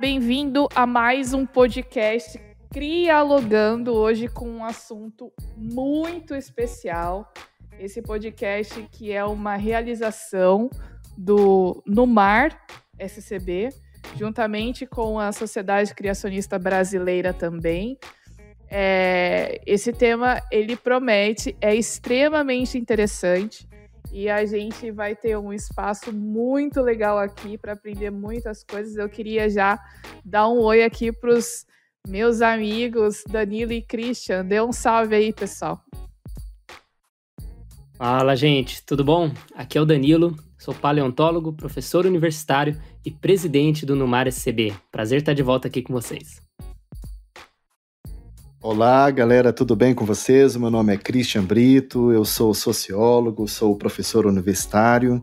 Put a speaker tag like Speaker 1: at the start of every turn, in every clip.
Speaker 1: Bem-vindo a mais um podcast Crialogando, hoje com um assunto muito especial. Esse podcast que é uma realização do Numar SCB, juntamente com a Sociedade Criacionista Brasileira também. É, esse tema, ele promete, é extremamente interessante e a gente vai ter um espaço muito legal aqui para aprender muitas coisas. Eu queria já dar um oi aqui para os meus amigos Danilo e Christian. Dê um salve aí, pessoal.
Speaker 2: Fala, gente, tudo bom? Aqui é o Danilo, sou paleontólogo, professor universitário e presidente do Numar SCB. Prazer estar de volta aqui com vocês.
Speaker 3: Olá, galera, tudo bem com vocês? meu nome é Christian Brito, eu sou sociólogo, sou professor universitário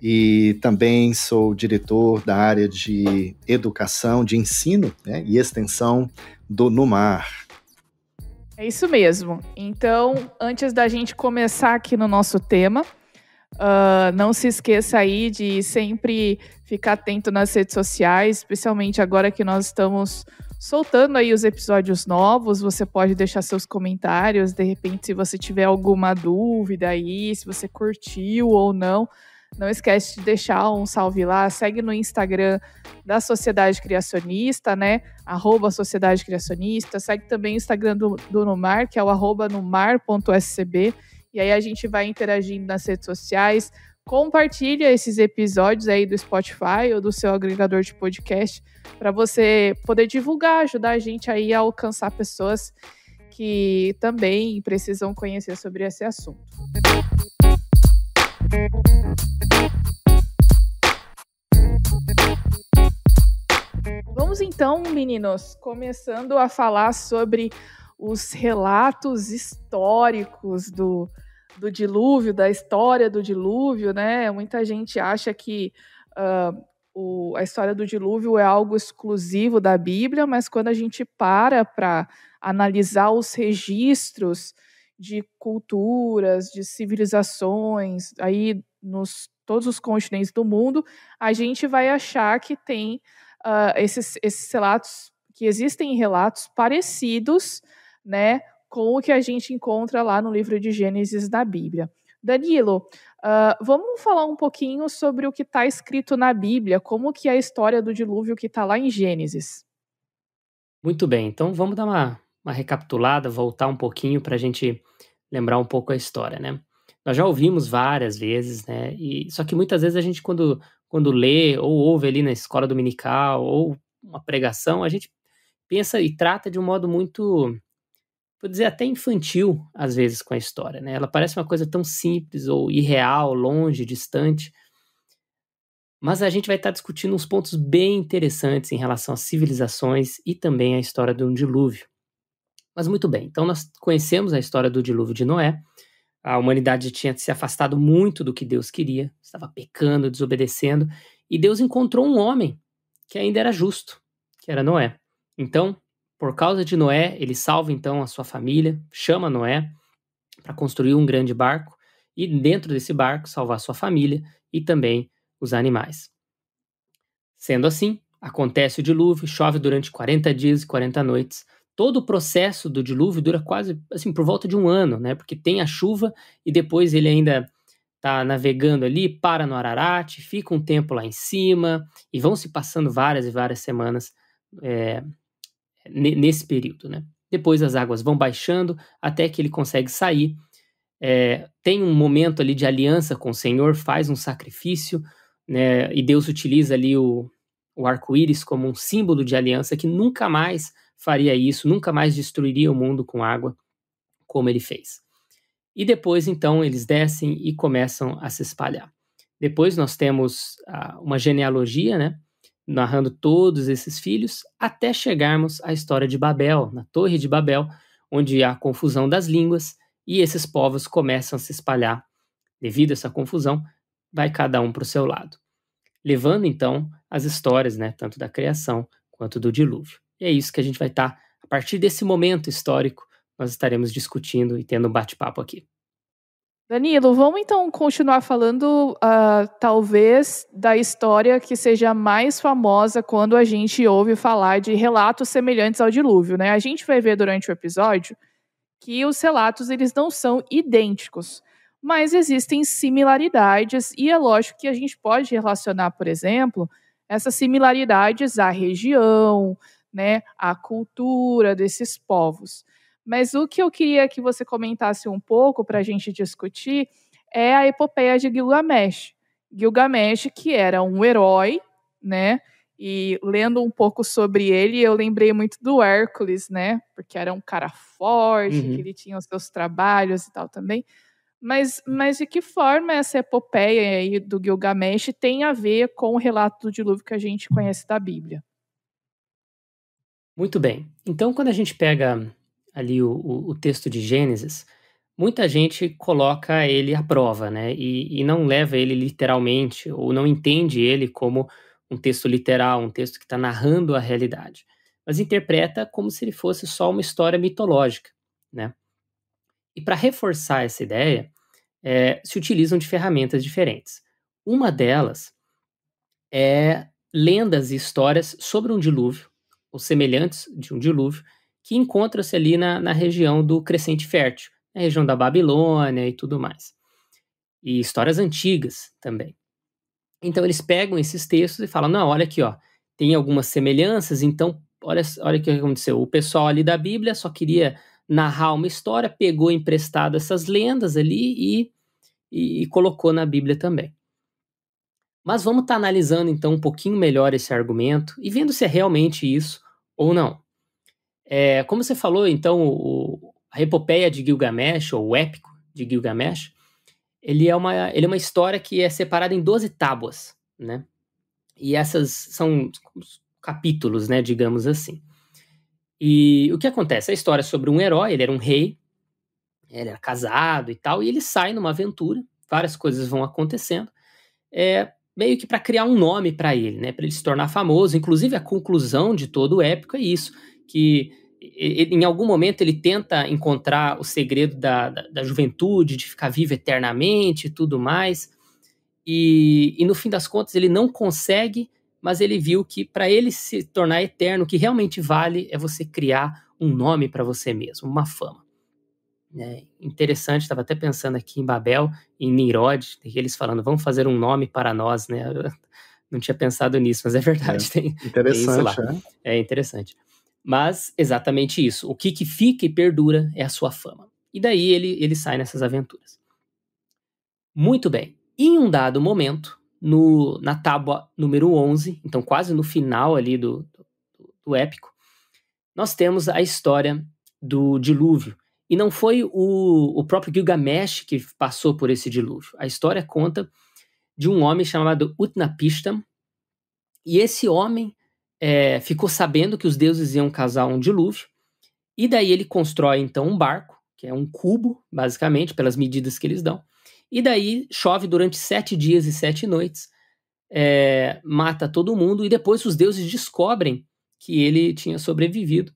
Speaker 3: e também sou diretor da área de educação, de ensino né, e extensão do NUMAR.
Speaker 1: É isso mesmo. Então, antes da gente começar aqui no nosso tema, uh, não se esqueça aí de sempre ficar atento nas redes sociais, especialmente agora que nós estamos soltando aí os episódios novos. Você pode deixar seus comentários, de repente, se você tiver alguma dúvida aí, se você curtiu ou não. Não esquece de deixar um salve lá, segue no Instagram da Sociedade Criacionista, né? Arroba Sociedade Criacionista, segue também o Instagram do, do Numar, que é o arroba numar.scb. E aí a gente vai interagindo nas redes sociais, compartilha esses episódios aí do Spotify ou do seu agregador de podcast para você poder divulgar, ajudar a gente aí a alcançar pessoas que também precisam conhecer sobre esse assunto. Vamos então, meninos, começando a falar sobre os relatos históricos do do dilúvio, da história do dilúvio, né? Muita gente acha que uh, o, a história do dilúvio é algo exclusivo da Bíblia, mas quando a gente para para analisar os registros de culturas, de civilizações, aí nos todos os continentes do mundo, a gente vai achar que tem uh, esses, esses relatos, que existem relatos parecidos, né, com o que a gente encontra lá no livro de Gênesis da Bíblia. Danilo, uh, vamos falar um pouquinho sobre o que está escrito na Bíblia, como que é a história do dilúvio que está lá em Gênesis.
Speaker 2: Muito bem, então vamos dar uma, uma recapitulada, voltar um pouquinho para a gente lembrar um pouco a história, né? Nós já ouvimos várias vezes, né? E, só que muitas vezes a gente, quando, quando lê ou ouve ali na escola dominical ou uma pregação, a gente pensa e trata de um modo muito vou dizer até infantil às vezes com a história, né? Ela parece uma coisa tão simples ou irreal, longe, distante. Mas a gente vai estar tá discutindo uns pontos bem interessantes em relação às civilizações e também à história de um dilúvio. Mas muito bem, então nós conhecemos a história do dilúvio de Noé. A humanidade tinha se afastado muito do que Deus queria, estava pecando, desobedecendo, e Deus encontrou um homem que ainda era justo, que era Noé. Então, por causa de Noé, ele salva então a sua família, chama Noé para construir um grande barco e, dentro desse barco, salvar sua família e também os animais. Sendo assim, acontece o dilúvio, chove durante 40 dias e 40 noites. Todo o processo do dilúvio dura quase assim por volta de um ano, né? Porque tem a chuva e depois ele ainda tá navegando ali, para no Ararat, fica um tempo lá em cima e vão se passando várias e várias semanas é, nesse período, né? Depois as águas vão baixando até que ele consegue sair. É, tem um momento ali de aliança com o Senhor, faz um sacrifício, né? E Deus utiliza ali o, o arco-íris como um símbolo de aliança que nunca mais faria isso, nunca mais destruiria o mundo com água como ele fez. E depois, então, eles descem e começam a se espalhar. Depois nós temos uma genealogia, né? narrando todos esses filhos, até chegarmos à história de Babel, na Torre de Babel, onde há confusão das línguas e esses povos começam a se espalhar. Devido a essa confusão, vai cada um para o seu lado, levando então as histórias, né, tanto da criação quanto do dilúvio. E é isso que a gente vai estar, tá, a partir desse momento histórico, nós estaremos discutindo e tendo um bate-papo aqui.
Speaker 1: Danilo, vamos então continuar falando, uh, talvez, da história que seja mais famosa quando a gente ouve falar de relatos semelhantes ao dilúvio. Né? A gente vai ver durante o episódio que os relatos eles não são idênticos, mas existem similaridades, e é lógico que a gente pode relacionar, por exemplo, essas similaridades à região, né, à cultura desses povos. Mas o que eu queria que você comentasse um pouco para a gente discutir é a epopeia de Gilgamesh. Gilgamesh, que era um herói, né? E lendo um pouco sobre ele, eu lembrei muito do Hércules, né? Porque era um cara forte, uhum. que ele tinha os seus trabalhos e tal também. Mas, mas de que forma essa epopeia aí do Gilgamesh tem a ver com o relato do dilúvio que a gente conhece da Bíblia?
Speaker 2: Muito bem. Então, quando a gente pega ali o, o, o texto de Gênesis, muita gente coloca ele à prova, né? E, e, não leva ele literalmente, ou não entende ele como um texto literal, um texto que está narrando a realidade, mas interpreta como se ele fosse só uma história mitológica, né? E para reforçar essa ideia, é, se utilizam de ferramentas diferentes. Uma delas é lendas e histórias sobre um dilúvio, ou semelhantes de um dilúvio, que encontra-se ali na, na região do Crescente Fértil, na região da Babilônia e tudo mais. E histórias antigas também. Então eles pegam esses textos e falam: não, olha aqui, ó, tem algumas semelhanças, então olha, olha o que aconteceu. O pessoal ali da Bíblia só queria narrar uma história, pegou emprestado essas lendas ali e, e, e colocou na Bíblia também. Mas vamos estar tá analisando então um pouquinho melhor esse argumento e vendo se é realmente isso ou não. É, como você falou, então, o, a epopeia de Gilgamesh, ou o épico de Gilgamesh, ele é, uma, ele é uma história que é separada em 12 tábuas, né? E essas são capítulos, né, digamos assim. E o que acontece? A história é sobre um herói, ele era um rei, ele era casado e tal, e ele sai numa aventura, várias coisas vão acontecendo, é, meio que para criar um nome para ele, né, para ele se tornar famoso. Inclusive, a conclusão de todo o épico é isso que ele, em algum momento ele tenta encontrar o segredo da, da, da juventude, de ficar vivo eternamente e tudo mais. E, e, no fim das contas ele não consegue, mas ele viu que para ele se tornar eterno, o que realmente vale é você criar um nome para você mesmo, uma fama. É interessante, estava até pensando aqui em Babel, em Nirod, eles falando, vamos fazer um nome para nós, né? Eu não tinha pensado nisso, mas é verdade. É, tem, interessante, tem né? é interessante. Mas exatamente isso. O que, que fica e perdura é a sua fama. E daí ele, ele sai nessas aventuras. Muito bem. Em um dado momento, no, na tábua número 11, então quase no final ali do, do, do épico, nós temos a história do dilúvio. E não foi o, o próprio Gilgamesh que passou por esse dilúvio. A história conta de um homem chamado Utnapishtim. E esse homem é, ficou sabendo que os deuses iam casar um dilúvio, e daí ele constrói então um barco, que é um cubo, basicamente, pelas medidas que eles dão, e daí chove durante sete dias e sete noites, é, mata todo mundo, e depois os deuses descobrem que ele tinha sobrevivido.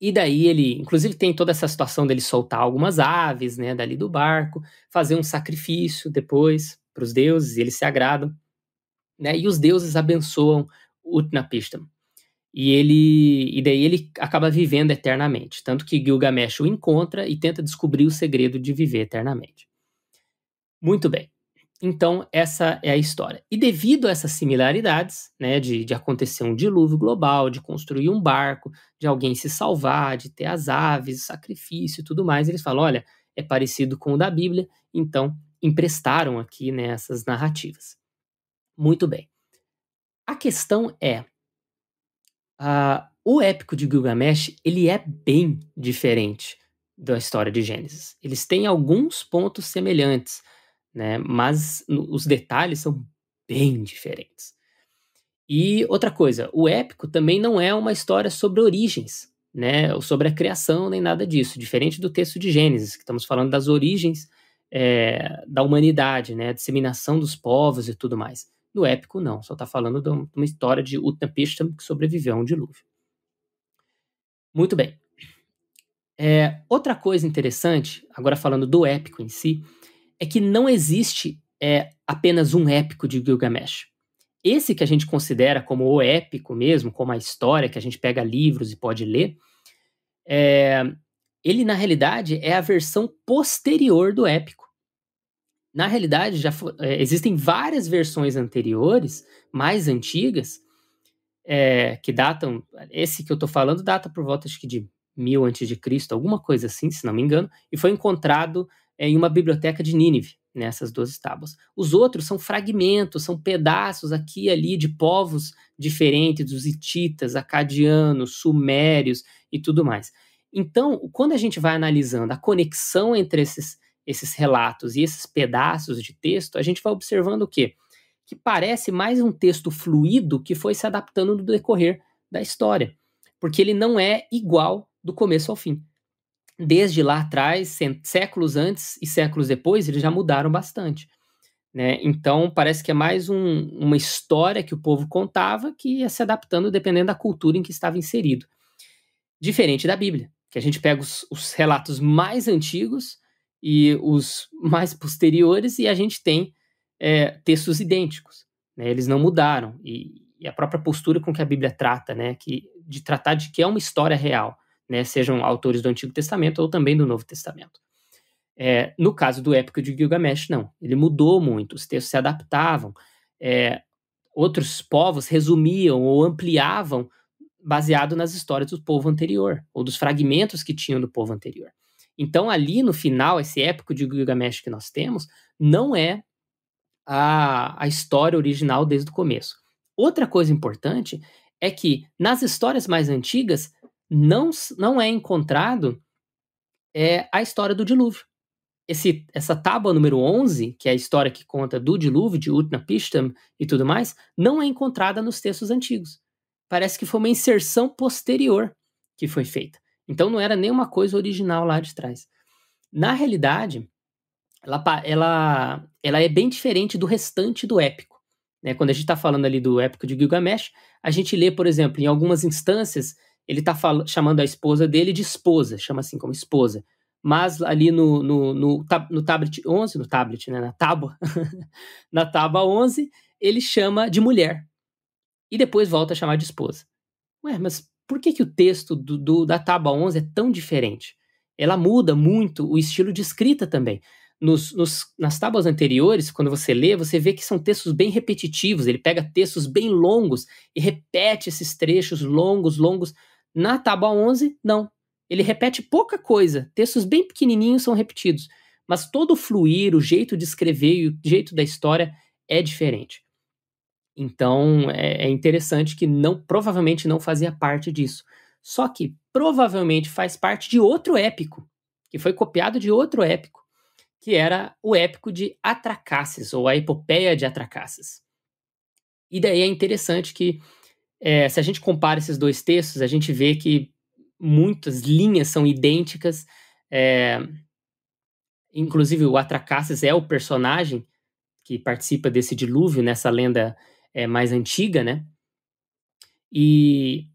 Speaker 2: E daí ele, inclusive, tem toda essa situação dele soltar algumas aves, né, dali do barco, fazer um sacrifício depois para os deuses, e eles se agradam, né? E os deuses abençoam na pista. E ele e daí ele acaba vivendo eternamente, tanto que Gilgamesh o encontra e tenta descobrir o segredo de viver eternamente. Muito bem. Então essa é a história. E devido a essas similaridades, né, de, de acontecer um dilúvio global, de construir um barco, de alguém se salvar, de ter as aves, sacrifício e tudo mais, eles falam, olha, é parecido com o da Bíblia, então emprestaram aqui né, essas narrativas. Muito bem. A questão é, o épico de Gilgamesh ele é bem diferente da história de Gênesis. Eles têm alguns pontos semelhantes, né? Mas os detalhes são bem diferentes. E outra coisa, o épico também não é uma história sobre origens, né? Ou sobre a criação nem nada disso, diferente do texto de Gênesis que estamos falando das origens é, da humanidade, né? A disseminação dos povos e tudo mais. No épico, não, só está falando de uma história de Utnapishtim que sobreviveu a um dilúvio. Muito bem. É, outra coisa interessante, agora falando do épico em si, é que não existe é, apenas um épico de Gilgamesh. Esse que a gente considera como o épico mesmo, como a história que a gente pega livros e pode ler, é, ele na realidade é a versão posterior do épico na realidade, já é, existem várias versões anteriores, mais antigas, é, que datam. Esse que eu estou falando data por volta acho que de 1000 a.C., alguma coisa assim, se não me engano, e foi encontrado é, em uma biblioteca de Nínive, nessas né, duas tábuas. Os outros são fragmentos, são pedaços aqui e ali de povos diferentes, dos hititas, acadianos, sumérios e tudo mais. Então, quando a gente vai analisando a conexão entre esses esses relatos e esses pedaços de texto, a gente vai observando o quê? Que parece mais um texto fluido que foi se adaptando no decorrer da história, porque ele não é igual do começo ao fim. Desde lá atrás, séculos antes e séculos depois, eles já mudaram bastante. Né? Então, parece que é mais um, uma história que o povo contava que ia se adaptando dependendo da cultura em que estava inserido. Diferente da Bíblia, que a gente pega os, os relatos mais antigos e os mais posteriores, e a gente tem é, textos idênticos. Né? Eles não mudaram. E, e, a própria postura com que a Bíblia trata, né? que, de tratar de que é uma história real, né? sejam autores do Antigo Testamento ou também do Novo Testamento. É, no caso do Épico de Gilgamesh, não. Ele mudou muito, os textos se adaptavam. É, outros povos resumiam ou ampliavam baseado nas histórias do povo anterior, ou dos fragmentos que tinham do povo anterior. Então, ali no final, esse épico de Gilgamesh que nós temos não é a, a história original desde o começo. Outra coisa importante é que nas histórias mais antigas não, não é encontrado é, a história do dilúvio. Esse, essa tábua número 11, que é a história que conta do dilúvio, de Utnapishtim e tudo mais, não é encontrada nos textos antigos. Parece que foi uma inserção posterior que foi feita. Então não era nenhuma coisa original lá de trás. Na realidade, ela, ela, ela é bem diferente do restante do épico. Né? Quando a gente está falando ali do épico de Gilgamesh, a gente lê, por exemplo, em algumas instâncias, ele está chamando a esposa dele de esposa, chama assim como esposa. Mas ali no, no, no, no tablet 11, no tablet, né? na tábua, na tábua 11, ele chama de mulher. E depois volta a chamar de esposa. Ué, mas por que, que o texto do, do, da Tábua 11 é tão diferente? Ela muda muito o estilo de escrita também. Nos, nos, nas tábuas anteriores, quando você lê, você vê que são textos bem repetitivos. Ele pega textos bem longos e repete esses trechos longos, longos. Na tábua 11, não. Ele repete pouca coisa. Textos bem pequenininhos são repetidos. Mas todo o fluir, o jeito de escrever e o jeito da história é diferente. Então é, é interessante que não provavelmente não fazia parte disso. Só que provavelmente faz parte de outro épico, que foi copiado de outro épico, que era o épico de Atracasses, ou a epopeia de Atracasses. E daí é interessante que, é, se a gente compara esses dois textos, a gente vê que muitas linhas são idênticas. É, inclusive, o Atracasses é o personagem que participa desse dilúvio, nessa lenda é, mais antiga, né? E,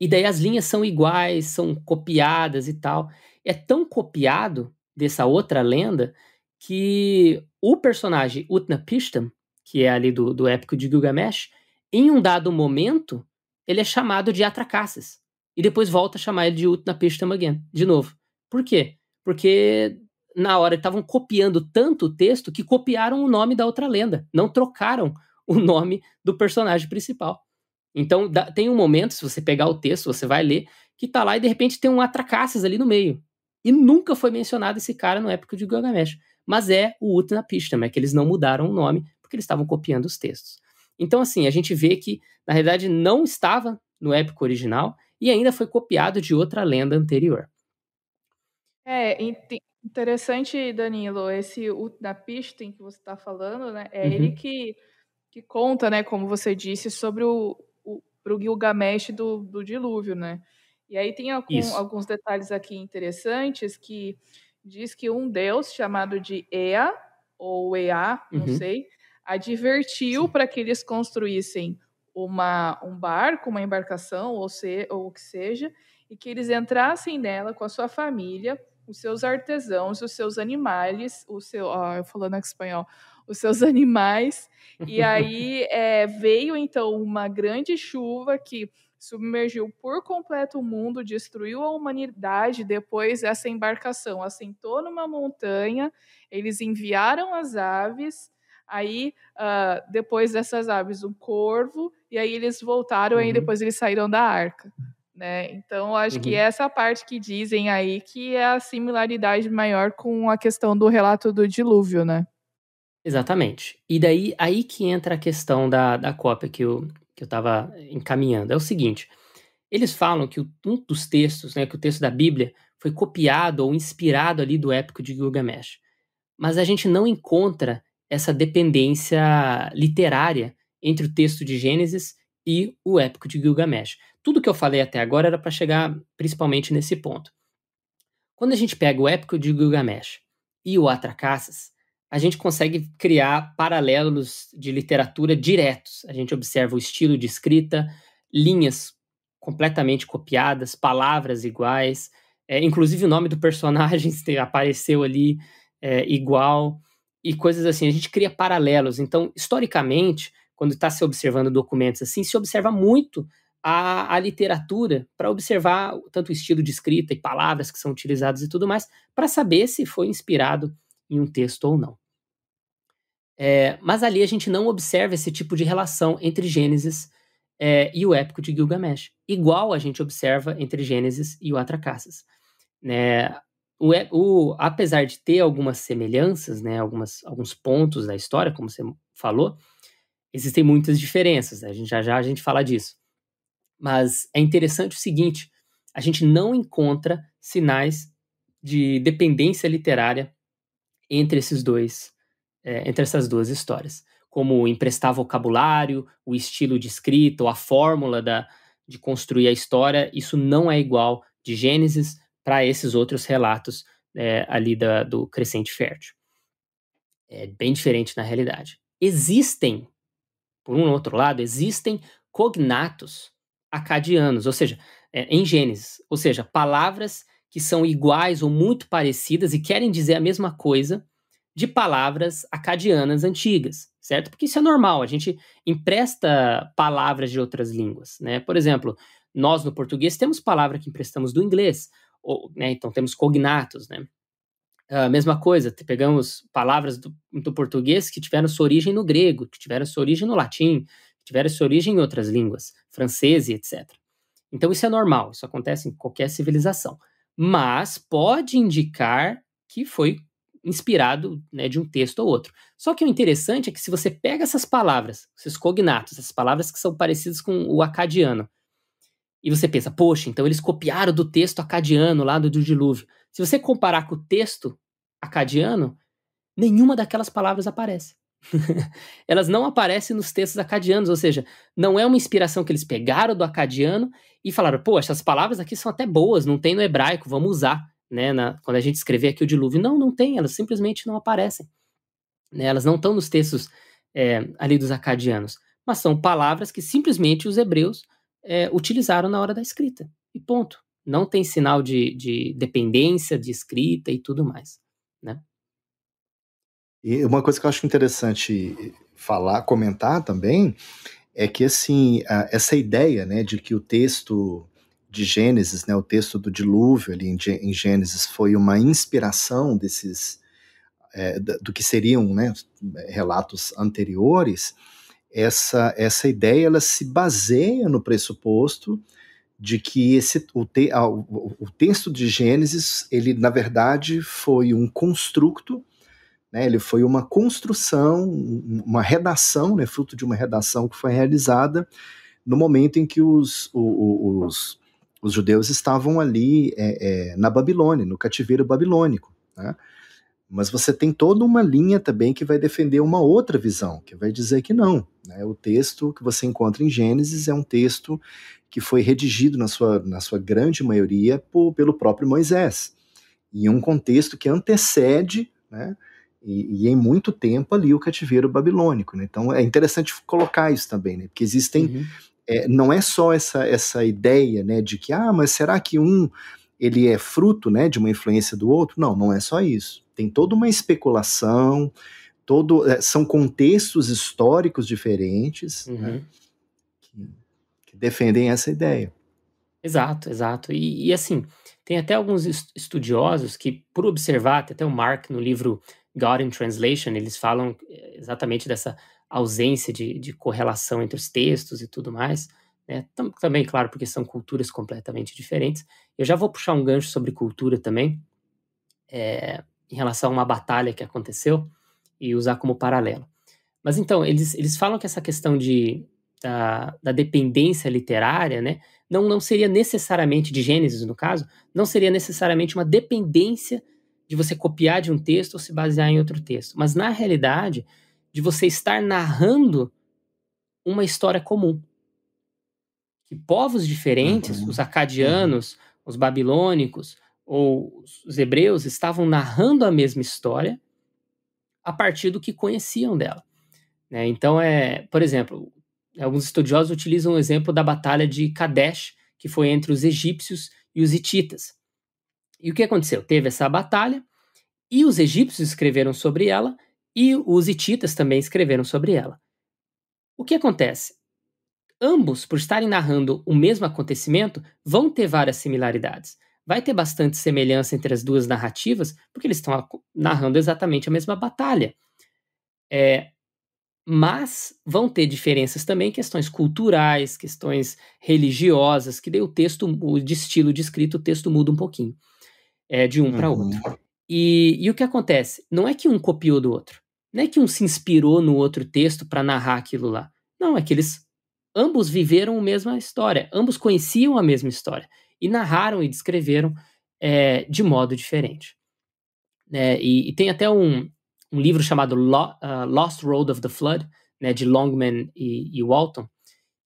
Speaker 2: e daí as linhas são iguais, são copiadas e tal. É tão copiado dessa outra lenda que o personagem Utnapishtim, que é ali do, do épico de Gilgamesh, em um dado momento, ele é chamado de Atracasses. E depois volta a chamar ele de Utnapishtim again, de novo. Por quê? Porque na hora estavam copiando tanto o texto que copiaram o nome da outra lenda, não trocaram o nome do personagem principal. Então, dá, tem um momento, se você pegar o texto, você vai ler, que tá lá e de repente tem um Atracaces ali no meio. E nunca foi mencionado esse cara no épico de Gilgamesh. Mas é o Utnapishtim, é que eles não mudaram o nome, porque eles estavam copiando os textos. Então, assim, a gente vê que, na realidade, não estava no épico original e ainda foi copiado de outra lenda anterior.
Speaker 1: É, interessante, Danilo, esse Utnapishtim que você está falando, né? É uhum. ele que que conta, né, como você disse, sobre o, o pro Gilgamesh do, do dilúvio, né? E aí tem algum, alguns detalhes aqui interessantes que diz que um deus chamado de Ea ou Ea, não uhum. sei, advertiu para que eles construíssem uma, um barco, uma embarcação ou, se, ou o que seja, e que eles entrassem nela com a sua família, os seus artesãos, os seus animais, o seu, ó, eu falando em espanhol, os seus animais. E aí é, veio então uma grande chuva que submergiu por completo o mundo, destruiu a humanidade. Depois, essa embarcação assentou numa montanha, eles enviaram as aves. Aí, uh, depois dessas aves, um corvo, e aí eles voltaram, uhum. e depois eles saíram da arca. Né? Então, acho uhum. que essa parte que dizem aí que é a similaridade maior com a questão do relato do dilúvio, né?
Speaker 2: Exatamente. E daí aí que entra a questão da, da cópia que eu, que eu estava encaminhando. É o seguinte: eles falam que um dos textos, né, que o texto da Bíblia, foi copiado ou inspirado ali do épico de Gilgamesh. Mas a gente não encontra essa dependência literária entre o texto de Gênesis e o épico de Gilgamesh. Tudo que eu falei até agora era para chegar principalmente nesse ponto. Quando a gente pega o épico de Gilgamesh e o Atracassas, a gente consegue criar paralelos de literatura diretos. A gente observa o estilo de escrita, linhas completamente copiadas, palavras iguais, é, inclusive o nome do personagem apareceu ali é, igual, e coisas assim. A gente cria paralelos. Então, historicamente, quando está se observando documentos assim, se observa muito a, a literatura para observar tanto o estilo de escrita e palavras que são utilizadas e tudo mais, para saber se foi inspirado em um texto ou não. É, mas ali a gente não observa esse tipo de relação entre Gênesis é, e o épico de Gilgamesh, igual a gente observa entre Gênesis e o Atracassas. Né? O, é, o, apesar de ter algumas semelhanças, né, algumas, alguns pontos da história, como você falou, existem muitas diferenças. Né? A gente, já já a gente fala disso. Mas é interessante o seguinte: a gente não encontra sinais de dependência literária entre esses dois, é, entre essas duas histórias, como emprestar vocabulário, o estilo de escrita, ou a fórmula da, de construir a história, isso não é igual de Gênesis para esses outros relatos é, ali da, do crescente fértil. É bem diferente na realidade. Existem, por um outro lado, existem cognatos acadianos, ou seja, é, em Gênesis, ou seja, palavras que são iguais ou muito parecidas e querem dizer a mesma coisa de palavras acadianas antigas, certo? Porque isso é normal, a gente empresta palavras de outras línguas, né? Por exemplo, nós no português temos palavra que emprestamos do inglês, ou, né, então temos cognatos, né? A mesma coisa, pegamos palavras do, do, português que tiveram sua origem no grego, que tiveram sua origem no latim, que tiveram sua origem em outras línguas, francês e etc. Então isso é normal, isso acontece em qualquer civilização mas pode indicar que foi inspirado né, de um texto ou outro. Só que o interessante é que se você pega essas palavras, esses cognatos, essas palavras que são parecidas com o acadiano, e você pensa, poxa, então eles copiaram do texto acadiano lá do, do dilúvio. Se você comparar com o texto acadiano, nenhuma daquelas palavras aparece. elas não aparecem nos textos acadianos, ou seja, não é uma inspiração que eles pegaram do acadiano e falaram, pô, essas palavras aqui são até boas, não tem no hebraico, vamos usar, né, na, quando a gente escrever aqui o dilúvio. Não, não tem, elas simplesmente não aparecem. Né, elas não estão nos textos é, ali dos acadianos, mas são palavras que simplesmente os hebreus é, utilizaram na hora da escrita, e ponto. Não tem sinal de, de dependência de escrita e tudo mais, né.
Speaker 3: E uma coisa que eu acho interessante falar, comentar também, é que assim, a, essa ideia né, de que o texto de Gênesis, né, o texto do dilúvio ali em, Gênesis, foi uma inspiração desses é, do que seriam né, relatos anteriores, essa, essa ideia ela se baseia no pressuposto de que esse, o, te, o, o texto de Gênesis, ele na verdade foi um construto né, ele foi uma construção, uma redação, né, fruto de uma redação que foi realizada no momento em que os, os, os judeus estavam ali é, é, na Babilônia, no cativeiro babilônico. Né? Mas você tem toda uma linha também que vai defender uma outra visão, que vai dizer que não. Né? O texto que você encontra em Gênesis é um texto que foi redigido, na sua, na sua grande maioria, por, pelo próprio Moisés, em um contexto que antecede né, e, e, em muito tempo ali o cativeiro babilônico. Né? Então é interessante colocar isso também, né? porque existem. Uhum. É, não é só essa, essa ideia né, de que, ah, mas será que um ele é fruto né, de uma influência do outro? Não, não é só isso. Tem toda uma especulação, todo, é, são contextos históricos diferentes né, uhum. né, que, defendem essa ideia.
Speaker 2: Exato, exato. E, e assim, tem até alguns estudiosos que, por observar, tem até o Mark no livro God in Translation, eles falam eh, exatamente dessa ausência de, de correlação entre os textos e tudo mais. Né? Também, claro, porque são culturas completamente diferentes. Eu já vou puxar um gancho sobre cultura também, é, em relação a uma batalha que aconteceu, e usar como paralelo. Mas então, eles, eles falam que essa questão de, da, da dependência literária, né, não, não seria necessariamente, de Gênesis no caso, não seria necessariamente uma dependência de você copiar de um texto ou se basear em outro texto, mas na realidade de você estar narrando uma história comum. Que povos diferentes, uhum. os acadianos, uhum. os babilônicos ou os hebreus estavam narrando a mesma história a partir do que conheciam dela. Né? Então é, por exemplo, alguns estudiosos utilizam o exemplo da batalha de Kadesh, que foi entre os egípcios e os hititas. E o que aconteceu? Teve essa batalha, e os egípcios escreveram sobre ela, e os hititas também escreveram sobre ela. O que acontece? Ambos, por estarem narrando o mesmo acontecimento, vão ter várias similaridades. Vai ter bastante semelhança entre as duas narrativas, porque eles estão narrando exatamente a mesma batalha. É, mas vão ter diferenças também, questões culturais, questões religiosas, que daí o texto, o estilo de escrito, o texto muda um pouquinho é, de um uhum. para outro. E, e o que acontece? Não é que um copiou do outro. Não é que um se inspirou no outro texto para narrar aquilo lá. Não, é que eles ambos viveram a mesma história, ambos conheciam a mesma história e narraram e descreveram é, de modo diferente. É, e, e, tem até um, um livro chamado Lo, uh, Lost Road of the Flood, né, de Longman e, e Walton,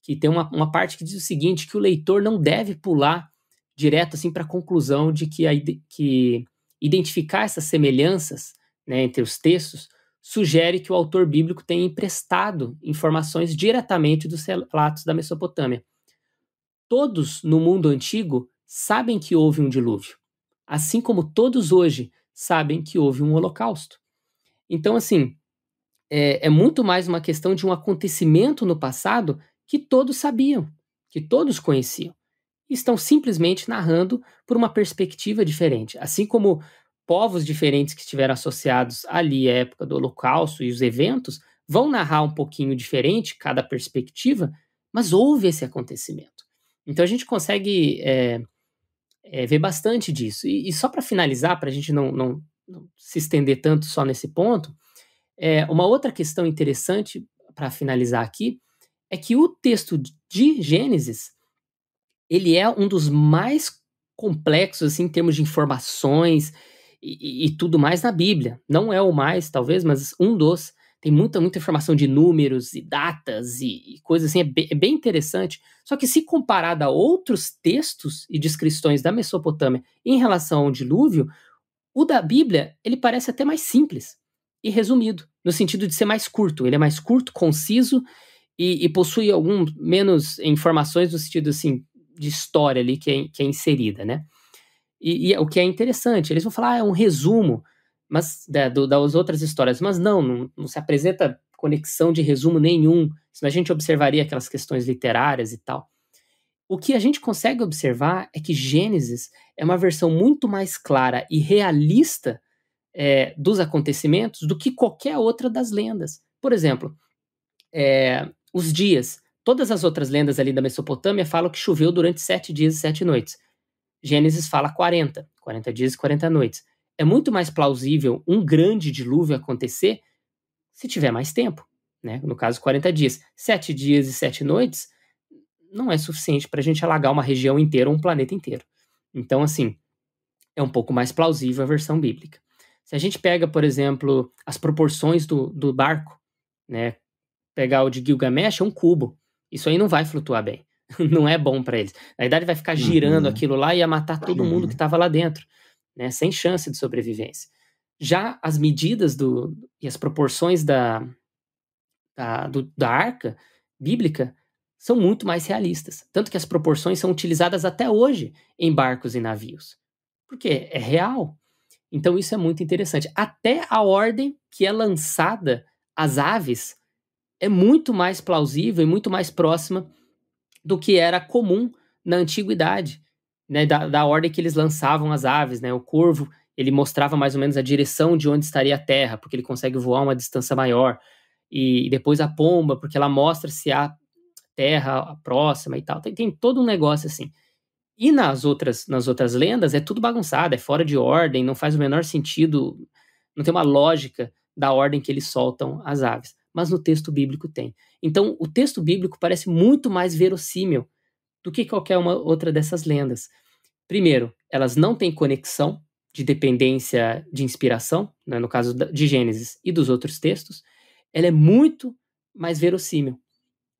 Speaker 2: que tem uma, uma parte que diz o seguinte: que o leitor não deve pular direto assim para a conclusão de que, a, que identificar essas semelhanças né, entre os textos sugere que o autor bíblico tenha emprestado informações diretamente dos relatos da Mesopotâmia. Todos no mundo antigo sabem que houve um dilúvio, assim como todos hoje sabem que houve um holocausto. Então, assim, é, é muito mais uma questão de um acontecimento no passado que todos sabiam, que todos conheciam estão simplesmente narrando por uma perspectiva diferente. Assim como povos diferentes que estiveram associados ali à época do Holocausto e os eventos vão narrar um pouquinho diferente cada perspectiva, mas houve esse acontecimento. Então a gente consegue é, é, ver bastante disso. E, e só para finalizar, para a gente não, não, não, se estender tanto só nesse ponto, é, uma outra questão interessante para finalizar aqui é que o texto de Gênesis ele é um dos mais complexos assim, em termos de informações e, e, e tudo mais na Bíblia. Não é o mais, talvez, mas um dos. Tem muita, muita informação de números e datas e, e coisas assim. É, be, é bem interessante. Só que se comparado a outros textos e descrições da Mesopotâmia em relação ao dilúvio, o da Bíblia ele parece até mais simples e resumido, no sentido de ser mais curto. Ele é mais curto, conciso e, e possui algum menos informações no sentido assim de história ali que é, que é inserida, né? E, e, é, o que é interessante, eles vão falar, ah, é um resumo mas da, do, das outras histórias, mas não, não, não, se apresenta conexão de resumo nenhum, senão a gente observaria aquelas questões literárias e tal. O que a gente consegue observar é que Gênesis é uma versão muito mais clara e realista é, dos acontecimentos do que qualquer outra das lendas. Por exemplo, é, os dias. Todas as outras lendas ali da Mesopotâmia falam que choveu durante sete dias e sete noites. Gênesis fala 40, 40 dias e 40 noites. É muito mais plausível um grande dilúvio acontecer se tiver mais tempo, né? No caso, 40 dias. Sete dias e sete noites não é suficiente para a gente alagar uma região inteira ou um planeta inteiro. Então, assim, é um pouco mais plausível a versão bíblica. Se a gente pega, por exemplo, as proporções do, do barco, né? Pegar o de Gilgamesh é um cubo. Isso aí não vai flutuar bem. Não é bom para eles. Na verdade, vai ficar girando uhum. aquilo lá e ia matar tá todo uhum. mundo que estava lá dentro, né? sem chance de sobrevivência. Já as medidas do, e as proporções da, da, do, da arca bíblica são muito mais realistas. Tanto que as proporções são utilizadas até hoje em barcos e navios. Porque é real. Então isso é muito interessante. Até a ordem que é lançada às aves é muito mais plausível e muito mais próxima do que era comum na antiguidade, né, da, da ordem que eles lançavam as aves, né, o corvo ele mostrava mais ou menos a direção de onde estaria a Terra, porque ele consegue voar uma distância maior, e, e depois a pomba, porque ela mostra se há Terra próxima e tal, tem, tem todo um negócio assim. E nas outras, nas outras lendas é tudo bagunçado, é fora de ordem, não faz o menor sentido, não tem uma lógica da ordem que eles soltam as aves mas no texto bíblico tem. Então, o texto bíblico parece muito mais verossímil do que qualquer uma outra dessas lendas. Primeiro, elas não têm conexão de dependência de inspiração, né, no caso de Gênesis e dos outros textos. Ela é muito mais verossímil,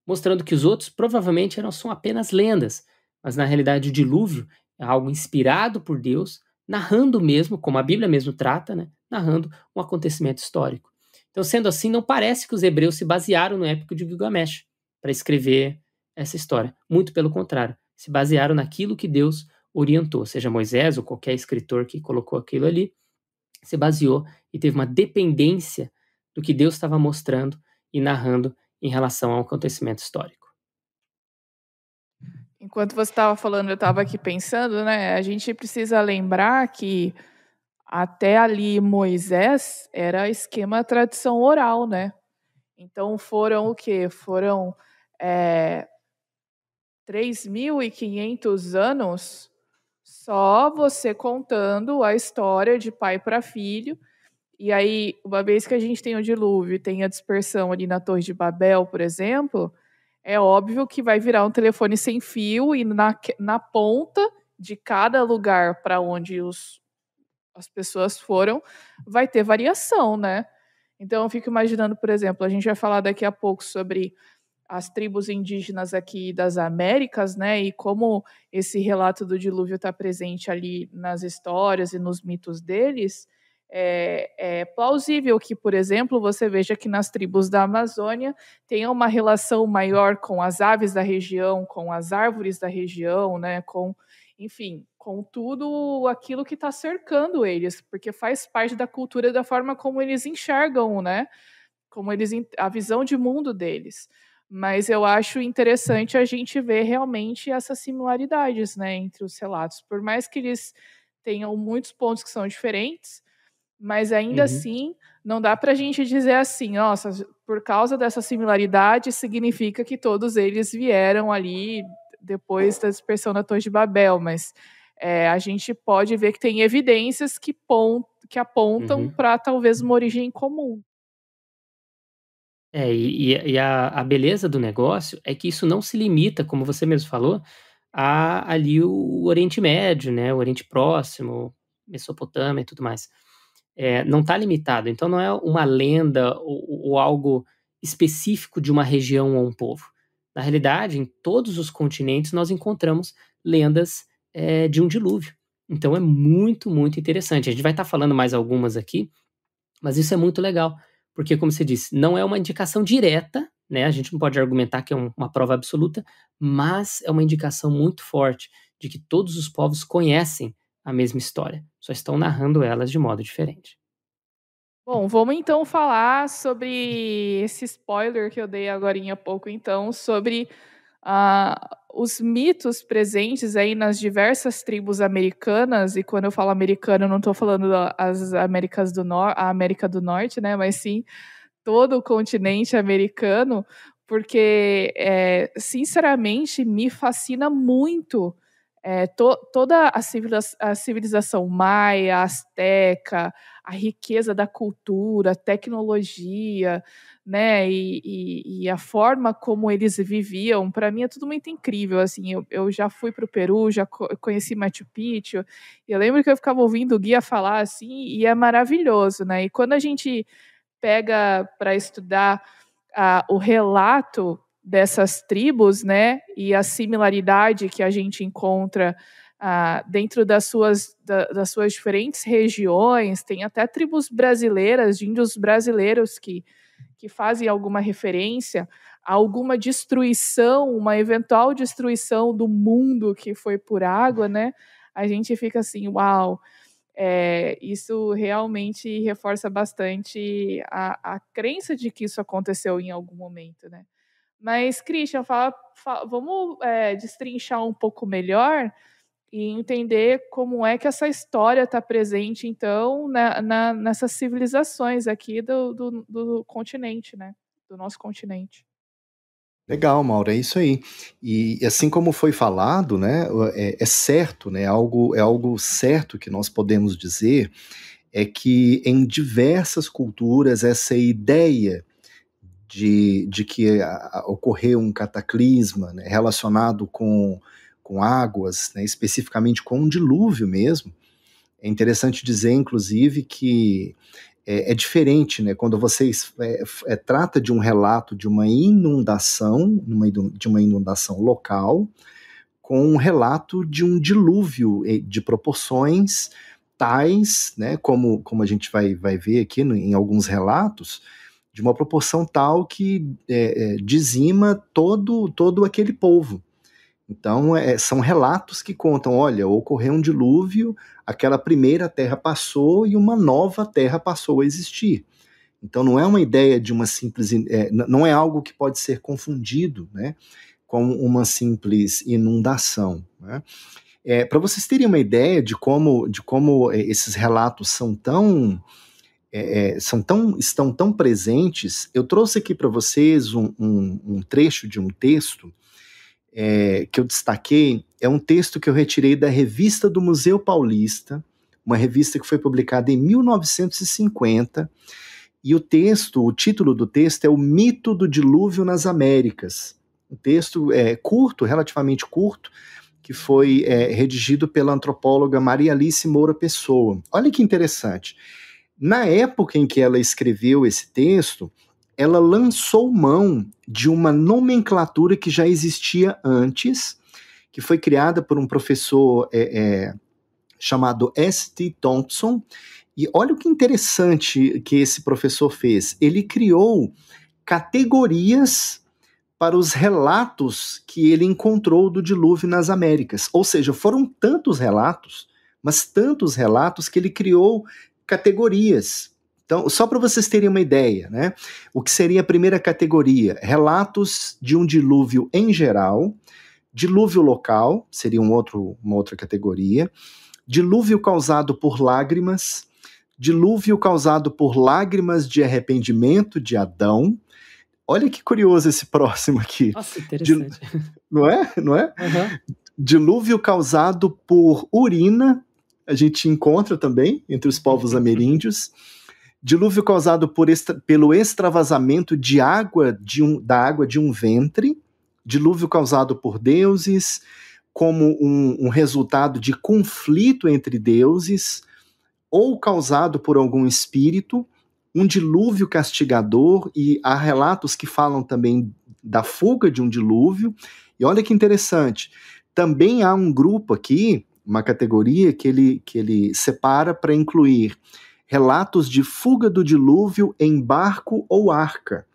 Speaker 2: mostrando que os outros provavelmente eram são apenas lendas, mas na realidade o dilúvio é algo inspirado por Deus, narrando mesmo, como a Bíblia mesmo trata, né, narrando um acontecimento histórico. Então, sendo assim, não parece que os hebreus se basearam no épico de Gilgamesh para escrever essa história. Muito pelo contrário, se basearam naquilo que Deus orientou, seja Moisés ou qualquer escritor que colocou aquilo ali, se baseou e teve uma dependência do que Deus estava mostrando e narrando em relação ao acontecimento histórico.
Speaker 1: Enquanto você estava falando, eu estava aqui pensando, né? A gente precisa lembrar que até ali Moisés era esquema tradição oral, né? Então foram o quê? Foram é, 3.500 anos só você contando a história de pai para filho. E aí, uma vez que a gente tem o dilúvio, tem a dispersão ali na Torre de Babel, por exemplo, é óbvio que vai virar um telefone sem fio e na, na ponta de cada lugar para onde os, as pessoas foram, vai ter variação, né? Então eu fico imaginando, por exemplo, a gente vai falar daqui a pouco sobre as tribos indígenas aqui das Américas, né? E como esse relato do dilúvio está presente ali nas histórias e nos mitos deles, é, é, plausível que, por exemplo, você veja que nas tribos da Amazônia tenha uma relação maior com as aves da região, com as árvores da região, né? Com, enfim, com tudo aquilo que está cercando eles, porque faz parte da cultura da forma como eles enxergam, né? Como eles a visão de mundo deles. Mas eu acho interessante a gente ver realmente essas similaridades, né, entre os relatos, por mais que eles tenham muitos pontos que são diferentes, mas ainda uhum. assim não dá para a gente dizer assim, nossa, por causa dessa similaridade significa que todos eles vieram ali depois da dispersão da Torre de Babel, mas é, a gente pode ver que tem evidências que, pont, que apontam uhum. para talvez uma origem comum.
Speaker 2: É, e, e a, a, beleza do negócio é que isso não se limita, como você mesmo falou, a ali o Oriente Médio, né, o Oriente Próximo, Mesopotâmia e tudo mais. É, não está limitado, então não é uma lenda ou, ou algo específico de uma região ou um povo. Na realidade, em todos os continentes nós encontramos lendas é, de um dilúvio. Então é muito, muito interessante. A gente vai estar tá falando mais algumas aqui, mas isso é muito legal, porque, como você disse, não é uma indicação direta, né? A gente não pode argumentar que é um, uma prova absoluta, mas é uma indicação muito forte de que todos os povos conhecem a mesma história, só estão narrando elas de modo diferente.
Speaker 1: Bom, vamos então falar sobre esse spoiler que eu dei agora há pouco, então, sobre ah, os mitos presentes aí nas diversas tribos americanas, e quando eu falo americano, eu não estou falando as Américas do Norte, a América do Norte, né? Mas sim todo o continente americano, porque é, sinceramente me fascina muito é, to, toda a, civilização, a civilização maia, asteca, a riqueza da cultura, tecnologia, né, e, e, e a forma como eles viviam, para mim é tudo muito incrível. Assim, eu, eu já fui para o Peru, já conheci Machu Picchu, e eu lembro que eu ficava ouvindo o guia falar assim, e é maravilhoso, né? E quando a gente pega para estudar ah, o relato dessas tribos, né, e a similaridade que a gente encontra ah, dentro das suas, da, das suas diferentes regiões, tem até tribos brasileiras, de índios brasileiros que, que fazem alguma referência a alguma destruição, uma eventual destruição do mundo que foi por água, né, a gente fica assim, uau, é, isso realmente reforça bastante a, a crença de que isso aconteceu em algum momento, né? Mas, Christian, fala, fala vamos é, destrinchar um pouco melhor e entender como é que essa história está presente, então, na, na, nessas civilizações aqui do, do, do continente, né? Do nosso continente.
Speaker 3: Legal, Mauro, é isso aí. E assim como foi falado, né, é, é, certo, né, algo, é algo certo que nós podemos dizer é que em diversas culturas essa ideia de, de que ocorreu um cataclisma né, relacionado com, com águas, né, especificamente com um dilúvio mesmo. É interessante dizer, inclusive, que é, é diferente, né? Quando você é, é, trata de um relato de uma inundação, de uma inundação local, com um relato de um dilúvio de proporções tais, né? Como, como a gente vai, vai ver aqui no, em alguns relatos, de uma proporção tal que é, é, dizima todo, todo aquele povo. Então, é, são relatos que contam: olha, ocorreu um dilúvio, aquela primeira terra passou e uma nova terra passou a existir. Então, não é uma ideia de uma simples. É, não é algo que pode ser confundido né, com uma simples inundação. Né? É, Para vocês terem uma ideia de como, de como é, esses relatos são tão é, é, são tão, estão tão presentes. Eu trouxe aqui para vocês um, um, um, trecho de um texto é, que eu destaquei. É um texto que eu retirei da revista do Museu Paulista, uma revista que foi publicada em 1950. E o texto, o título do texto é O Mito do Dilúvio nas Américas. Um texto é, curto, relativamente curto, que foi é, redigido pela antropóloga Maria Alice Moura Pessoa. Olha que interessante. Na época em que ela escreveu esse texto, ela lançou mão de uma nomenclatura que já existia antes, que foi criada por um professor é, é, chamado S.T. Thompson. E olha o que interessante que esse professor fez. Ele criou categorias para os relatos que ele encontrou do dilúvio nas Américas. Ou seja, foram tantos relatos, mas tantos relatos que ele criou categorias. Então, só para vocês terem uma ideia, né? O que seria a primeira categoria? Relatos de um dilúvio em geral, dilúvio local, seria um outro, uma outra categoria, dilúvio causado por lágrimas, dilúvio causado por lágrimas de arrependimento de Adão. Olha que curioso esse próximo aqui. Nossa, interessante. Não é? Não é? Uhum. Dilúvio causado por urina a gente encontra também entre os povos ameríndios. Dilúvio causado extra, pelo extravasamento de água de um, da água de um ventre, dilúvio causado por deuses, como um, um resultado de conflito entre deuses, ou causado por algum espírito, um dilúvio castigador, e há relatos que falam também da fuga de um dilúvio. E olha que interessante, também há um grupo aqui uma categoria que ele, que ele separa para incluir relatos de fuga do dilúvio em barco ou arca.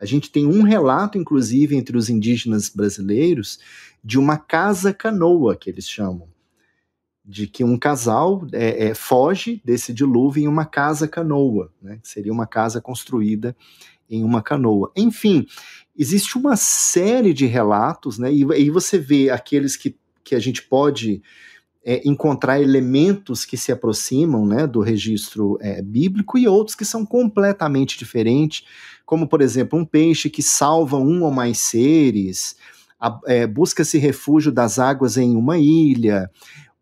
Speaker 3: A gente tem um relato, inclusive, entre os indígenas brasileiros, de uma casa-canoa, que eles chamam, de que um casal é, é, foge desse dilúvio em uma casa-canoa, né? seria uma casa construída em uma canoa. Enfim, existe uma série de relatos, né? e, aí você vê aqueles que, que a gente pode é, encontrar elementos que se aproximam né, do registro é, bíblico e outros que são completamente diferentes, como, por exemplo, um peixe que salva um ou mais seres, é, busca-se refúgio das águas em uma ilha,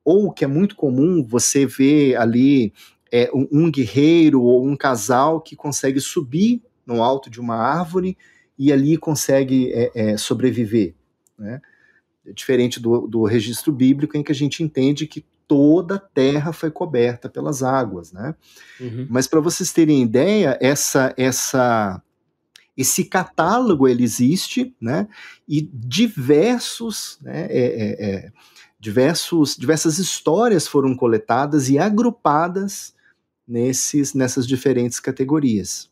Speaker 3: ou que é muito comum você ver ali é, um, um guerreiro ou um casal que consegue subir no alto de uma árvore e ali consegue é, é, sobreviver. Né? diferente do, do registro bíblico, em que a gente entende que toda a terra foi coberta pelas águas, né? Uhum. Mas para vocês terem ideia, essa essa esse catálogo ele existe, né? E diversos, né, é, é, é, diversos, diversas histórias foram coletadas e agrupadas nesses, nessas diferentes categorias.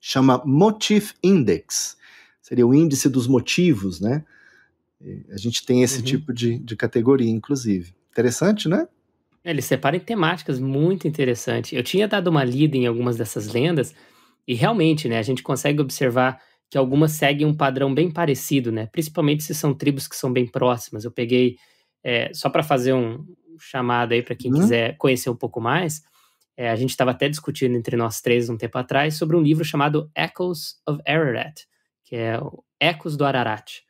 Speaker 3: Chama Motif Index, seria o índice dos motivos, né? A gente tem esse uhum. tipo de, de categoria, inclusive. Interessante, né?
Speaker 2: É, Ele separa em temáticas, muito interessante. Eu tinha dado uma lida em algumas dessas lendas, e realmente, né, a gente consegue observar que algumas seguem um padrão bem parecido, né? Principalmente se são tribos que são bem próximas. Eu peguei, é, só para fazer um chamado aí para quem uhum. quiser conhecer um pouco mais, é, a gente estava até discutindo entre nós três um tempo atrás sobre um livro chamado Echoes of Ararat, que é Ecos do Ararat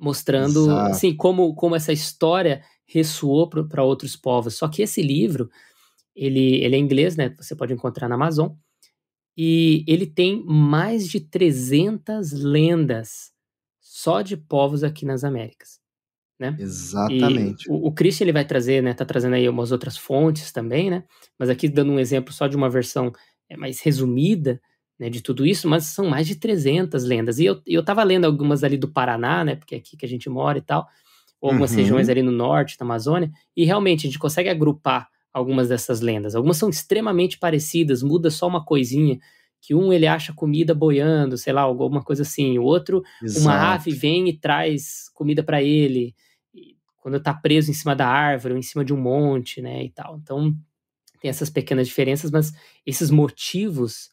Speaker 2: mostrando Exato. assim como como essa história ressoou para outros povos. Só que esse livro, ele ele é inglês, né? Você pode encontrar na Amazon. E ele tem mais de 300 lendas só de povos aqui nas Américas. Né? Exatamente. o, o Christian ele vai trazer, né? Tá trazendo aí umas outras fontes também, né? Mas aqui dando um exemplo só de uma versão é, mais resumida, né, de tudo isso, mas são mais de 300 lendas. E eu, eu tava lendo algumas ali do Paraná, né, porque é aqui que a gente mora e tal, ou algumas uhum. regiões ali no norte, na Amazônia, e realmente a gente consegue agrupar algumas dessas lendas. Algumas são extremamente parecidas, muda só uma coisinha, que um ele acha comida boiando, sei lá, alguma coisa assim, o outro, Exato. uma ave vem e traz comida para ele, quando tá preso em cima da árvore, ou em cima de um monte, né, e tal. Então, tem essas pequenas diferenças, mas esses motivos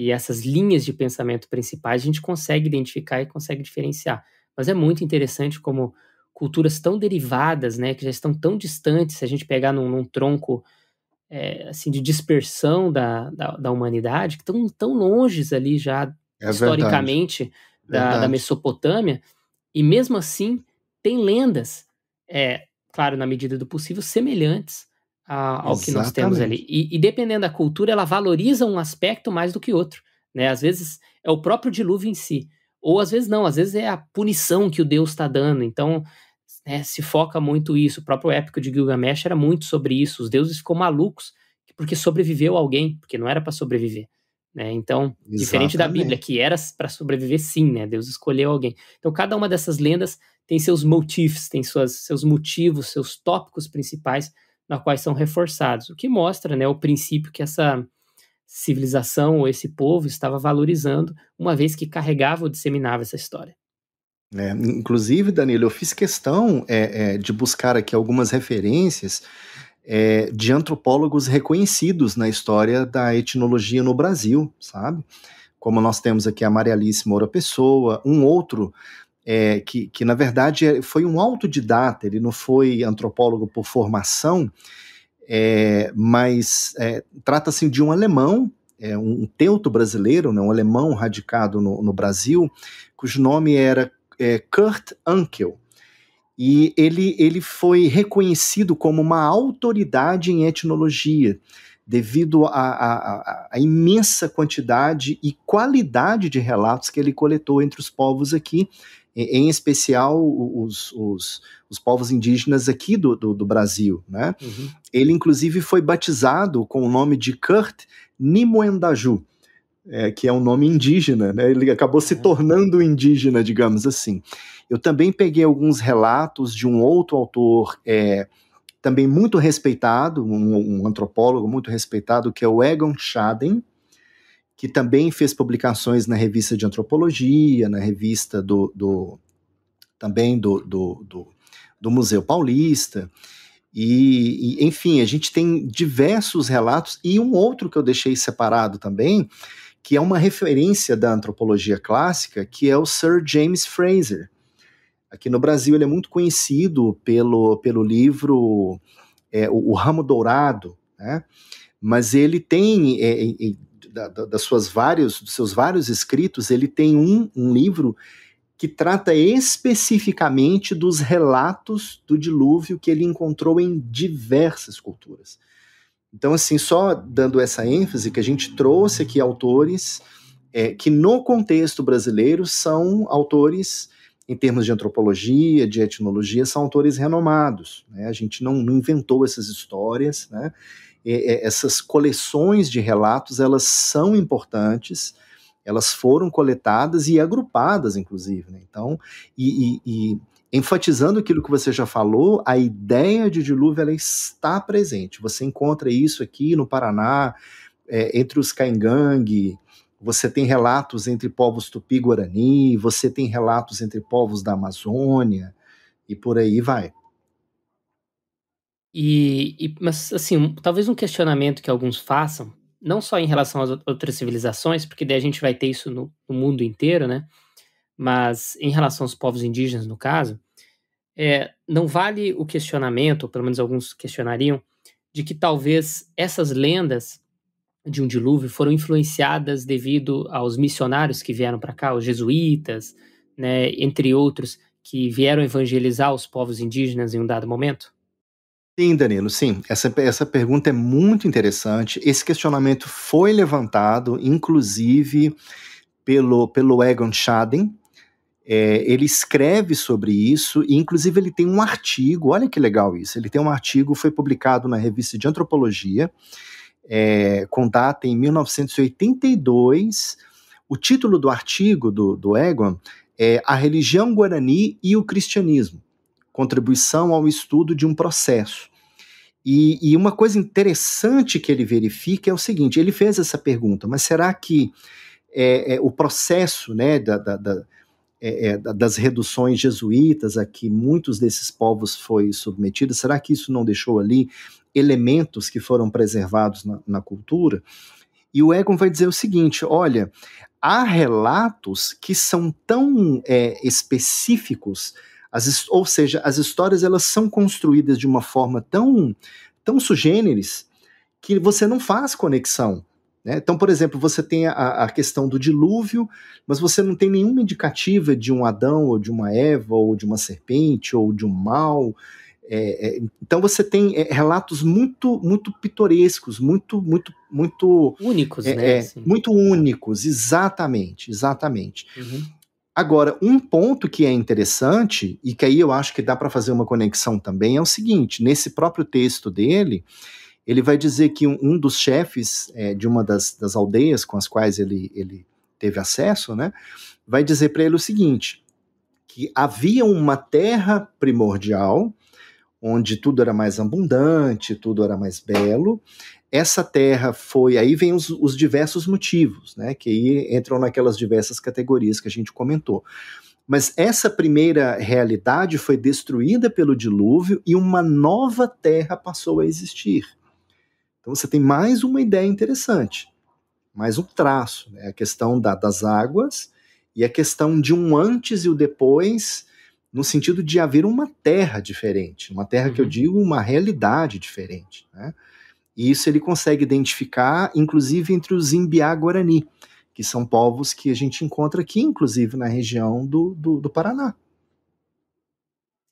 Speaker 2: e essas linhas de pensamento principais a gente consegue identificar e consegue diferenciar. Mas é muito interessante como culturas tão derivadas, né, que já estão tão distantes, se a gente pegar num, num tronco é, assim de dispersão da, da, da, humanidade, que estão tão longes ali já é historicamente Da, da, Mesopotâmia, e mesmo assim tem lendas, é, claro, na medida do possível, semelhantes a, ao que nós temos ali. E, e, dependendo da cultura, ela valoriza um aspecto mais do que outro. Né? Às vezes é o próprio dilúvio em si. Ou às vezes não, às vezes é a punição que o Deus está dando. Então, né, se foca muito isso. O próprio épico de Gilgamesh era muito sobre isso. Os deuses ficam malucos porque sobreviveu alguém, porque não era para sobreviver. Né? Então, Exatamente. diferente da Bíblia, que era para sobreviver sim, né? Deus escolheu alguém. Então, cada uma dessas lendas tem seus motifs, tem suas, seus motivos, seus tópicos principais na qual são reforçados, o que mostra né, o princípio que essa civilização ou esse povo estava valorizando, uma vez que carregava ou disseminava essa história.
Speaker 3: É, inclusive, Danilo, eu fiz questão é, é, de buscar aqui algumas referências é, de antropólogos reconhecidos na história da etnologia no Brasil, sabe? Como nós temos aqui a Maria Alice Moura Pessoa, um outro é, que, que, na verdade, é, foi um autodidata, ele não foi antropólogo por formação, é, mas é, trata-se de um alemão, é, um teuto brasileiro, né, um alemão radicado no, no Brasil, cujo nome era é, Kurt Ankel. E ele, ele foi reconhecido como uma autoridade em etnologia devido à imensa quantidade e qualidade de relatos que ele coletou entre os povos aqui, em especial os, os, os povos indígenas aqui do, do, do Brasil. Né? Uhum. Ele, inclusive, foi batizado com o nome de Kurt Nimoendaju, é, que é um nome indígena, né? ele acabou se é. tornando indígena, digamos assim. Eu também peguei alguns relatos de um outro autor. É, também muito respeitado, um, um, antropólogo muito respeitado, que é o Egon Schaden, que também fez publicações na revista de antropologia, na revista do, do também do, do, do, do Museu Paulista. E, e, enfim, a gente tem diversos relatos e um outro que eu deixei separado também, que é uma referência da antropologia clássica, que é o Sir James Fraser. Aqui no Brasil ele é muito conhecido pelo, pelo livro é, o, o, Ramo Dourado, né? mas ele tem é, é, da, das suas vários, dos seus vários escritos, ele tem um, um livro que trata especificamente dos relatos do dilúvio que ele encontrou em diversas culturas. Então, assim, só dando essa ênfase que a gente trouxe aqui autores é, que no contexto brasileiro são autores em termos de antropologia, de etnologia, são autores renomados. Né? A gente não, não inventou essas histórias, né? essas coleções de relatos elas são importantes, elas foram coletadas e agrupadas, inclusive. Né? Então, e, e, e, enfatizando aquilo que você já falou, a ideia de dilúvio ela está presente. Você encontra isso aqui no Paraná, é, entre os Caingangue, você tem relatos entre povos tupi-guarani, você tem relatos entre povos da Amazônia, e por aí vai.
Speaker 2: E, e, mas, assim, talvez um questionamento que alguns façam, não só em relação às outras civilizações, porque daí a gente vai ter isso no, no mundo inteiro, né? Mas em relação aos povos indígenas, no caso, é, não vale o questionamento, ou pelo menos alguns questionariam, de que talvez essas lendas de um dilúvio foram influenciadas devido aos missionários que vieram para cá, os jesuítas, né, entre outros, que vieram evangelizar os povos indígenas em
Speaker 3: um dado momento? Sim, Danilo, sim. Essa, essa pergunta é muito interessante. Esse questionamento foi levantado, inclusive, pelo, pelo Egon Schaden. É, ele escreve sobre isso, e inclusive ele tem um artigo, olha que legal isso. Ele tem um artigo, foi publicado na revista de Antropologia, é, com data em 1982. O título do artigo do, do Egon é A Religião Guarani e o Cristianismo contribuição ao estudo de um processo. E, e, uma coisa interessante que ele verifica é o seguinte: ele fez essa pergunta, mas será que é, é, o processo né, da, da, da, é, é das reduções jesuítas a que muitos desses povos foi submetidos, será que isso não deixou ali elementos que foram preservados na, na cultura? E o Egon vai dizer o seguinte: olha, há relatos que são tão é, específicos as, ou seja, as histórias elas são construídas de uma forma tão, tão sugêneres que você não faz conexão. Né? Então, por exemplo, você tem a, a, questão do dilúvio, mas você não tem nenhuma indicativa de um Adão, ou de uma Eva, ou de uma serpente, ou de um mal. É, é, então você tem é, relatos muito muito pitorescos, muito muito muito únicos, é, né? É, assim. Muito únicos, exatamente, exatamente. Uhum. Agora, um ponto que é interessante, e que aí eu acho que dá para fazer uma conexão também, é o seguinte: nesse próprio texto dele, ele vai dizer que um, um dos chefes é, de uma das, das, aldeias com as quais ele, ele teve acesso, né, vai dizer para ele o seguinte: que havia uma terra primordial onde tudo era mais abundante, tudo era mais belo. Essa terra foi. Aí vem os, os diversos motivos, né? Que aí entram naquelas diversas categorias que a gente comentou mas essa primeira realidade foi destruída pelo dilúvio e uma nova terra passou a existir. Então você tem mais uma ideia interessante, mais um traço, né? a questão da, das águas e a questão de um antes e o depois no sentido de haver uma terra diferente, uma terra uhum. que eu uhum. digo uma realidade diferente. Né? E isso ele consegue identificar, inclusive, entre os Imbiá Guarani, que são povos que a gente encontra aqui, inclusive, na região do, do, do Paraná.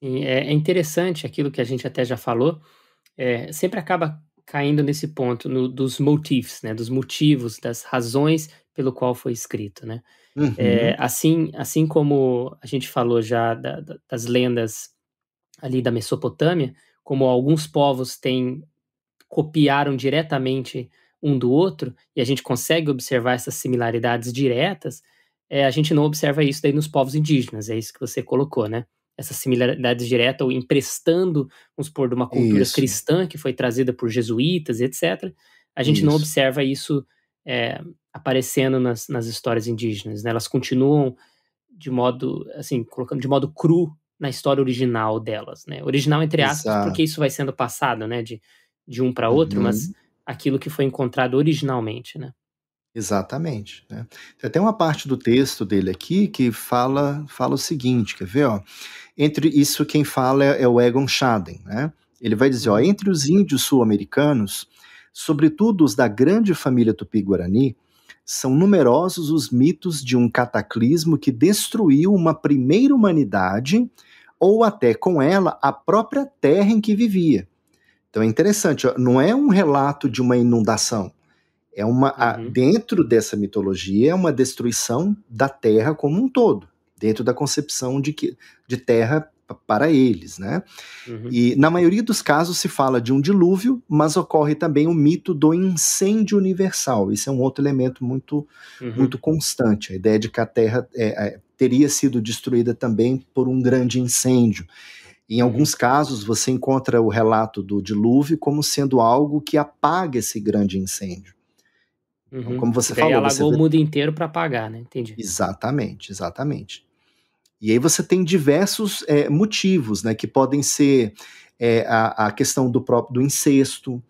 Speaker 2: É, é interessante aquilo que a gente até já falou, é, sempre acaba caindo nesse ponto no, dos motifs, né, dos motivos, das razões pelo qual foi escrito, né? É, uhum. É, assim, assim como a gente falou já da, da, das lendas ali da Mesopotâmia, como alguns povos têm copiaram diretamente um do outro e a gente consegue observar essas similaridades diretas, é, a gente não observa isso daí nos povos indígenas. É isso que você colocou, né? essas similaridades diretas ou emprestando, vamos supor, de uma cultura isso. cristã que foi trazida por jesuítas, etc. A gente isso. não observa isso é, aparecendo nas, nas histórias indígenas. Né? Elas continuam de modo, assim, colocando de modo cru na história original delas, né? Original entre aspas, Exato. porque isso vai sendo passado, né, de, de um para outro, uhum. mas aquilo que foi encontrado originalmente, né?
Speaker 3: Exatamente. Né? Tem até uma parte do texto dele aqui que fala, fala o seguinte, quer ver? Ó? Entre isso quem fala é, é o Egon Schaden, né? Ele vai dizer, ó, uhum. entre os índios sul-americanos, sobretudo os da grande família tupi-guarani, são numerosos os mitos de um cataclismo que destruiu uma primeira humanidade ou até com ela a própria terra em que vivia. Então é interessante, não é um relato de uma inundação. É uma uhum. dentro dessa mitologia é uma destruição da terra como um todo, dentro da concepção de que de terra para eles, né? Uhum. E na maioria dos casos se fala de um dilúvio, mas ocorre também o mito do incêndio universal. Isso é um outro elemento muito, uhum. muito constante. A ideia de que a Terra é, é, teria sido destruída também por um grande incêndio. Em uhum. alguns uhum. casos, você encontra o relato do dilúvio como sendo algo que apaga esse grande incêndio.
Speaker 2: Então, uhum. como você falou, alagou você... o mundo inteiro para apagar, né? Entendi.
Speaker 3: Exatamente, exatamente. E aí você tem diversos é, motivos, né, que podem ser é, a, a, questão do próprio do incesto,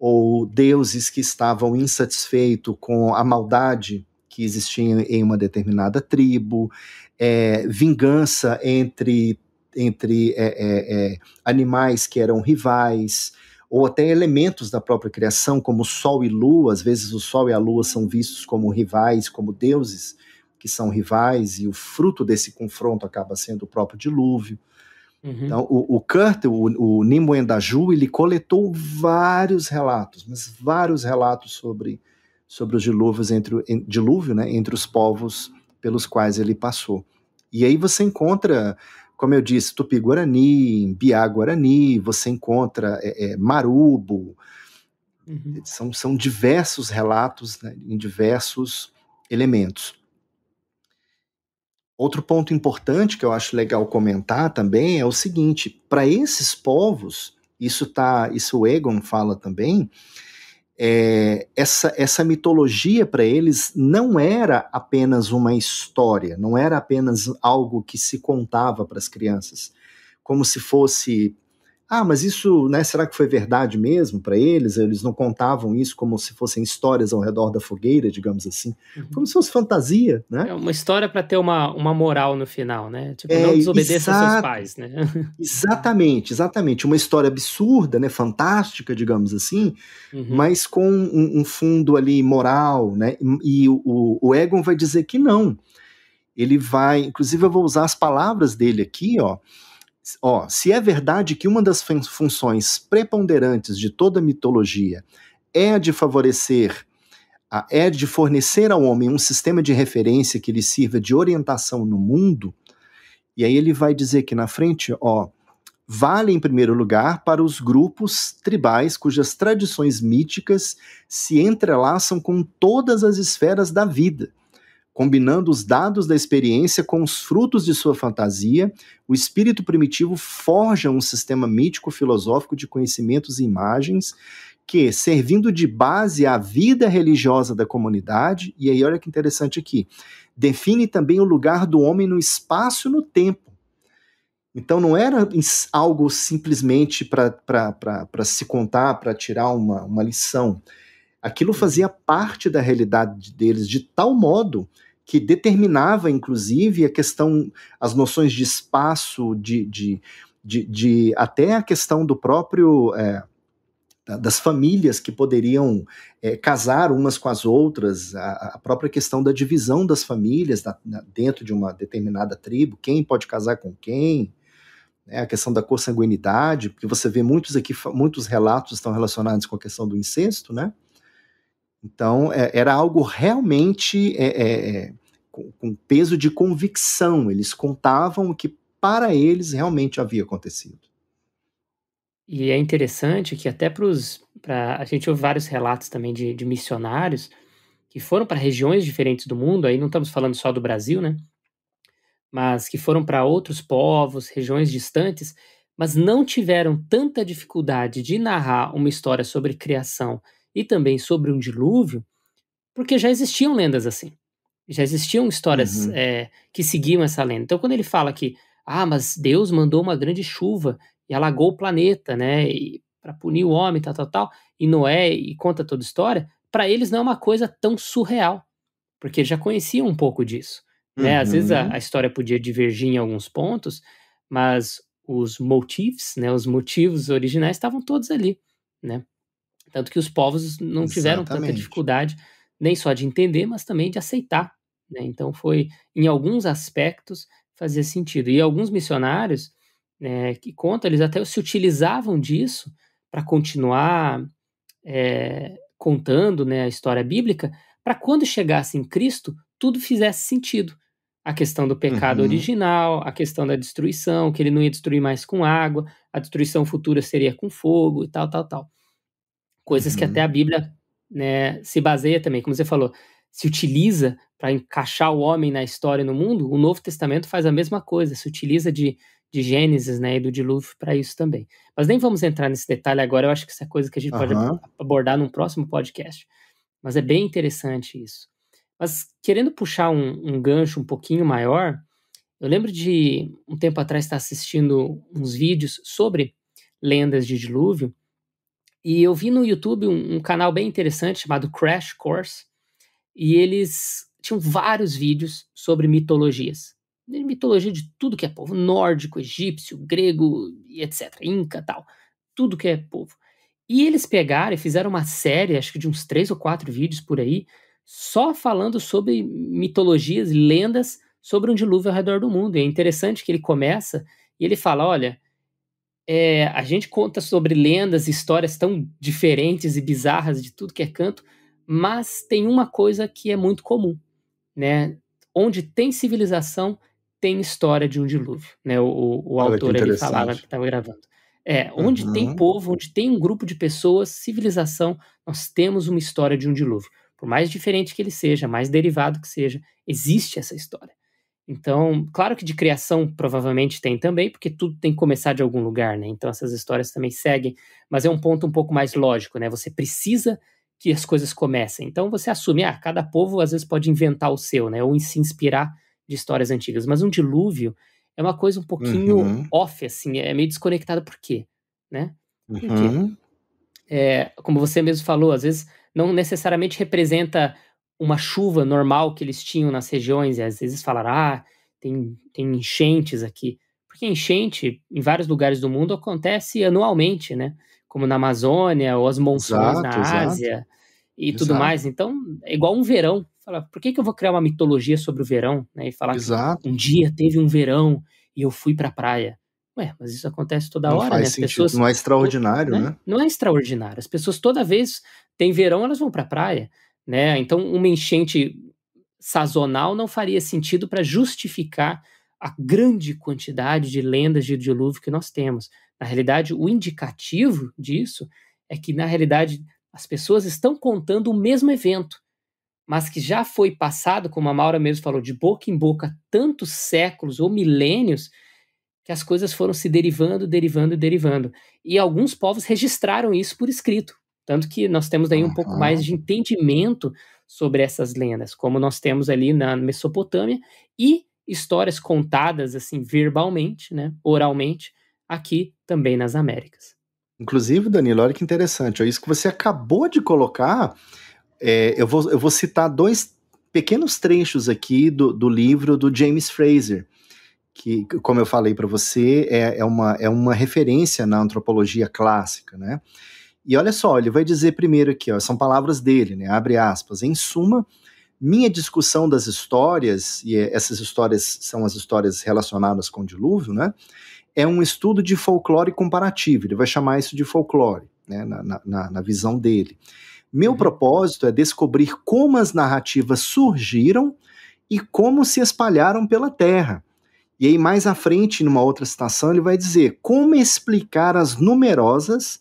Speaker 3: ou deuses que estavam insatisfeitos com a maldade que existia em uma determinada tribo, é, vingança entre, entre é, é, é, animais que eram rivais, ou até elementos da própria criação, como Sol e Lua, às vezes o Sol e a Lua são vistos como rivais, como deuses, que são rivais, e o fruto desse confronto acaba sendo o próprio dilúvio. Uhum. Então, o, o Kurt, o, o Nimo Endaju, ele coletou vários relatos, mas vários relatos sobre, sobre os dilúvios entre, em, dilúvio, né, entre os povos pelos quais ele passou. E aí você encontra, como eu disse, Tupi-Guarani, Biá-Guarani, você encontra é, é, Marubo, uhum. são, são diversos relatos né, em diversos elementos. Outro ponto importante que eu acho legal comentar também é o seguinte: para esses povos, isso tá, isso o Egon fala também, é, essa, essa mitologia para eles não era apenas uma história, não era apenas algo que se contava para as crianças, como se fosse ah, mas isso, né, será que foi verdade mesmo para eles? Eles não contavam isso como se fossem histórias ao redor da fogueira, digamos assim. Uhum. Como se fosse fantasia, né? É uma
Speaker 2: história para ter uma, uma moral no final, né? Tipo, é, não desobedeça aos seus pais, né?
Speaker 3: exatamente, exatamente. Uma história absurda, né, fantástica, digamos assim, uhum. mas com um, um, fundo ali moral, né? E, o, o Egon vai dizer que não. Ele vai, inclusive eu vou usar as palavras dele aqui, ó ó, se é verdade que uma das funções preponderantes de toda mitologia é a de favorecer, a, é de fornecer ao homem um sistema de referência que lhe sirva de orientação no mundo, e aí ele vai dizer aqui na frente, ó, vale em primeiro lugar para os grupos tribais cujas tradições míticas se entrelaçam com todas as esferas da vida combinando os dados da experiência com os frutos de sua fantasia, o espírito primitivo forja um sistema mítico filosófico de conhecimentos e imagens que, servindo de base à vida religiosa da comunidade, e aí olha que interessante aqui, define também o lugar do homem no espaço e no tempo. Então não era algo simplesmente para se contar, para tirar uma, uma lição. Aquilo fazia parte da realidade deles de tal modo que determinava, inclusive, a questão, as noções de espaço, de, de, de, de até a questão do próprio. É, das famílias que poderiam é, casar umas com as outras, a, a, própria questão da divisão das famílias da, na, dentro de uma determinada tribo, quem pode casar com quem, né, a questão da consanguinidade, porque você vê muitos aqui, muitos relatos estão relacionados com a questão do incesto, né? Então, é, era algo realmente é, é, é com, peso de convicção. Eles contavam o que para eles realmente havia acontecido.
Speaker 2: E é interessante que até para os. A gente ouve vários relatos também de, de missionários que foram para regiões diferentes do mundo, aí não estamos falando só do Brasil, né? Mas que foram para outros povos, regiões distantes, mas não tiveram tanta dificuldade de narrar uma história sobre criação e também sobre um dilúvio, porque já existiam lendas assim. Já existiam histórias uhum. é, que seguiam essa lenda. Então, quando ele fala que, ah, mas Deus mandou uma grande chuva e alagou o planeta, né, para punir o homem, tal, tal, tal, e Noé, e conta toda a história, para eles não é uma coisa tão surreal, porque eles já conheciam um pouco disso. Né? Uhum. Às vezes a, uhum. a, história podia divergir em alguns pontos, mas os motifs, né, os motivos originais estavam todos ali, né? Tanto que os povos não Exatamente. tiveram tanta dificuldade nem só de entender, mas também de aceitar né? Então foi, em alguns aspectos, fazia sentido. E alguns missionários né, que contam, eles até se utilizavam disso para continuar é, contando né, a história bíblica, para quando chegasse em Cristo, tudo fizesse sentido. A questão do pecado uhum. original, a questão da destruição, que ele não ia destruir mais com água, a destruição futura seria com fogo e tal, tal, tal. Coisas uhum. que até uhum. a Bíblia né, se baseia também, como você falou se utiliza para encaixar o homem na história e no mundo, o Novo Testamento faz a mesma coisa, se utiliza de, de Gênesis né, e do dilúvio para isso também. Mas nem vamos entrar nesse detalhe agora, eu acho que isso é coisa que a gente uhum. pode abordar num próximo podcast. Mas é bem interessante isso. Mas querendo puxar um, um gancho um pouquinho maior, eu lembro de um tempo atrás estar assistindo uns vídeos sobre lendas de dilúvio, e eu vi no YouTube um, um canal bem interessante chamado Crash Course, e eles tinham vários vídeos sobre mitologias. Mitologia de tudo que é povo, nórdico, egípcio, grego, etc. Inca, tal. Tudo que é povo. E eles pegaram e fizeram uma série, acho que de uns três ou quatro vídeos por aí, só falando sobre mitologias, lendas sobre um dilúvio ao redor do mundo. E é interessante que ele começa e ele fala: olha, é, a gente conta sobre lendas, histórias tão diferentes e bizarras de tudo que é canto, mas tem uma coisa que é muito comum, né? Onde tem civilização, tem história de um dilúvio, né? O, o, o autor ele falava que estava gravando. É, onde uhum. tem povo, onde tem um grupo de pessoas, civilização, nós temos uma história de um dilúvio. Por mais diferente que ele seja, mais derivado que seja, existe essa história. Então, claro que de criação provavelmente tem também, porque tudo tem que começar de algum lugar, né? Então essas histórias também seguem, mas é um ponto um pouco mais lógico, né? Você precisa que as coisas comecem. Então você assume, ah, cada povo às vezes pode inventar o seu, né? Ou se inspirar de histórias antigas. Mas um dilúvio é uma coisa um pouquinho uhum. off, assim, é meio desconectada. Por quê? Né?
Speaker 1: Uhum.
Speaker 2: É, como você mesmo falou, às vezes não necessariamente representa uma chuva normal que eles tinham nas regiões, e às vezes falaram, ah, tem, tem enchentes aqui. Porque enchente, em vários lugares do mundo, acontece anualmente, né? como na Amazônia, ou as monções exato, na Ásia exato. e tudo mais. Então, é igual um verão. Fala, por que, que eu vou criar uma mitologia sobre o verão? Né? E falar que um dia teve um verão e eu fui para a praia. Ué, mas isso acontece toda não hora, faz né? As sentido. pessoas, não é extraordinário, né? né? Não é extraordinário. As pessoas toda vez tem verão, elas vão para a praia, né? Então, uma enchente sazonal não faria sentido para justificar a grande quantidade de lendas de dilúvio que nós temos. Na realidade, o indicativo disso é que, na realidade, as pessoas estão contando o mesmo evento, mas que já foi passado, como a Maura mesmo falou, de boca em boca tantos séculos ou milênios que as coisas foram se derivando, derivando, derivando. E alguns povos registraram isso por escrito. Tanto que nós temos daí um pouco mais de entendimento sobre essas lendas, como nós temos ali na Mesopotâmia, e histórias contadas assim verbalmente, né, oralmente, aqui também nas Américas.
Speaker 3: Inclusive, Danilo, olha que interessante, isso que você acabou de colocar. É, eu, vou, eu vou citar dois pequenos trechos aqui do, do livro do James Fraser, que, como eu falei para você, é, é, uma, é uma referência na antropologia clássica, né? E olha só, ele vai dizer primeiro aqui, ó, são palavras dele, né? Abre aspas. Em suma, minha discussão das histórias, e é, essas histórias são as histórias relacionadas com o dilúvio, né? é um estudo de folclore comparativo, ele vai chamar isso de folclore, né, na, na, na visão dele. Meu uhum. propósito é descobrir como as narrativas surgiram e como se espalharam pela Terra. E aí, mais à frente, numa outra citação, ele vai dizer como explicar as numerosas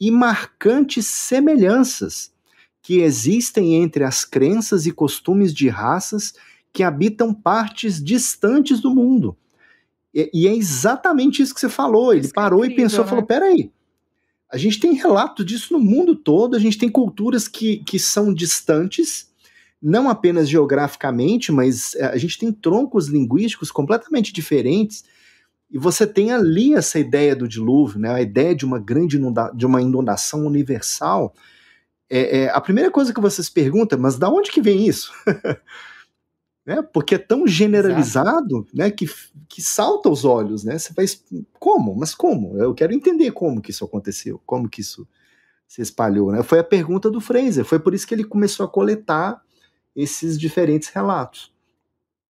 Speaker 3: e marcantes semelhanças que existem entre as crenças e costumes de raças que habitam partes distantes do mundo, e, é exatamente isso que você falou. Ele isso é parou é incrível, e pensou, né? falou: peraí, a gente tem relato disso no mundo todo, a gente tem culturas que, que são distantes, não apenas geograficamente, mas eh, a gente tem troncos linguísticos completamente diferentes. E você tem ali essa ideia do dilúvio, né? a ideia de uma grande inunda de uma inundação universal. É, é, a primeira coisa que você se pergunta, mas da onde que vem isso? né? Porque é tão generalizado, Exato. né, que, que salta aos olhos, né? Você vai como? Mas como? Eu quero entender como que isso aconteceu, como que isso se espalhou, né? Foi a pergunta do Fraser, foi por isso que ele começou a coletar esses diferentes relatos.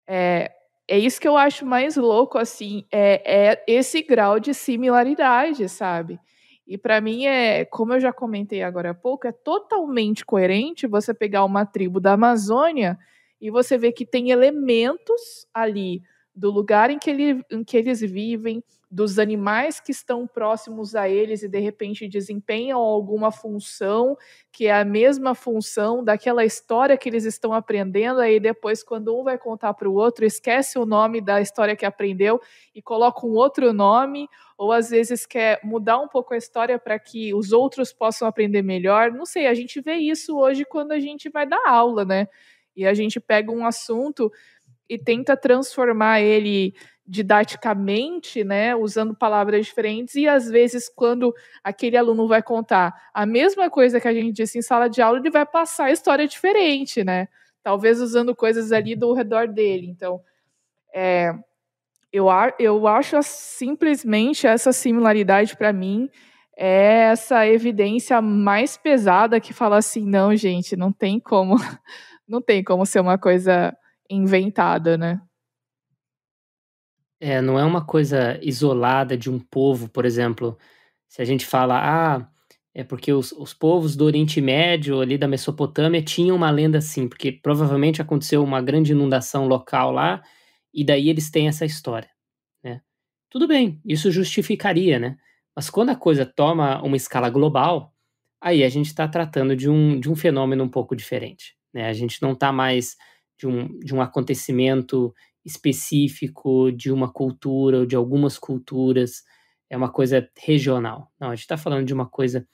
Speaker 1: É, é isso que eu acho mais louco, assim, é, é esse grau de similaridade, sabe? E para mim é, como eu já comentei agora há pouco, é totalmente coerente você pegar uma tribo da Amazônia e você vê que tem elementos ali do lugar em que, ele, em que eles vivem, dos animais que estão próximos a eles e de repente desempenham alguma função que é a mesma função daquela história que eles estão aprendendo. Aí depois, quando um vai contar para o outro, esquece o nome da história que aprendeu e coloca um outro nome, ou às vezes quer mudar um pouco a história para que os outros possam aprender melhor. Não sei, a gente vê isso hoje quando a gente vai dar aula, né? E a gente pega um assunto e tenta transformar ele didaticamente, né, usando palavras diferentes e às vezes quando aquele aluno vai contar a mesma coisa que a gente disse em sala de aula, ele vai passar a história diferente, né? Talvez usando coisas ali do redor dele. Então, é, eu, eu acho simplesmente essa similaridade para mim é essa evidência mais pesada que fala assim, não, gente, não tem como não tem como ser uma coisa inventada, né?
Speaker 2: É, não é uma coisa isolada de um povo, por exemplo. Se a gente fala, ah, é porque os, os povos do Oriente Médio, ali da Mesopotâmia, tinham uma lenda assim, porque provavelmente aconteceu uma grande inundação local lá, e daí eles têm essa história. Né? Tudo bem, isso justificaria, né? Mas quando a coisa toma uma escala global, aí a gente está tratando de um, de um fenômeno um pouco diferente. Né? A gente não está mais de um, de um acontecimento específico, de uma cultura ou de algumas culturas, é uma coisa regional. Não, a gente está falando de uma coisa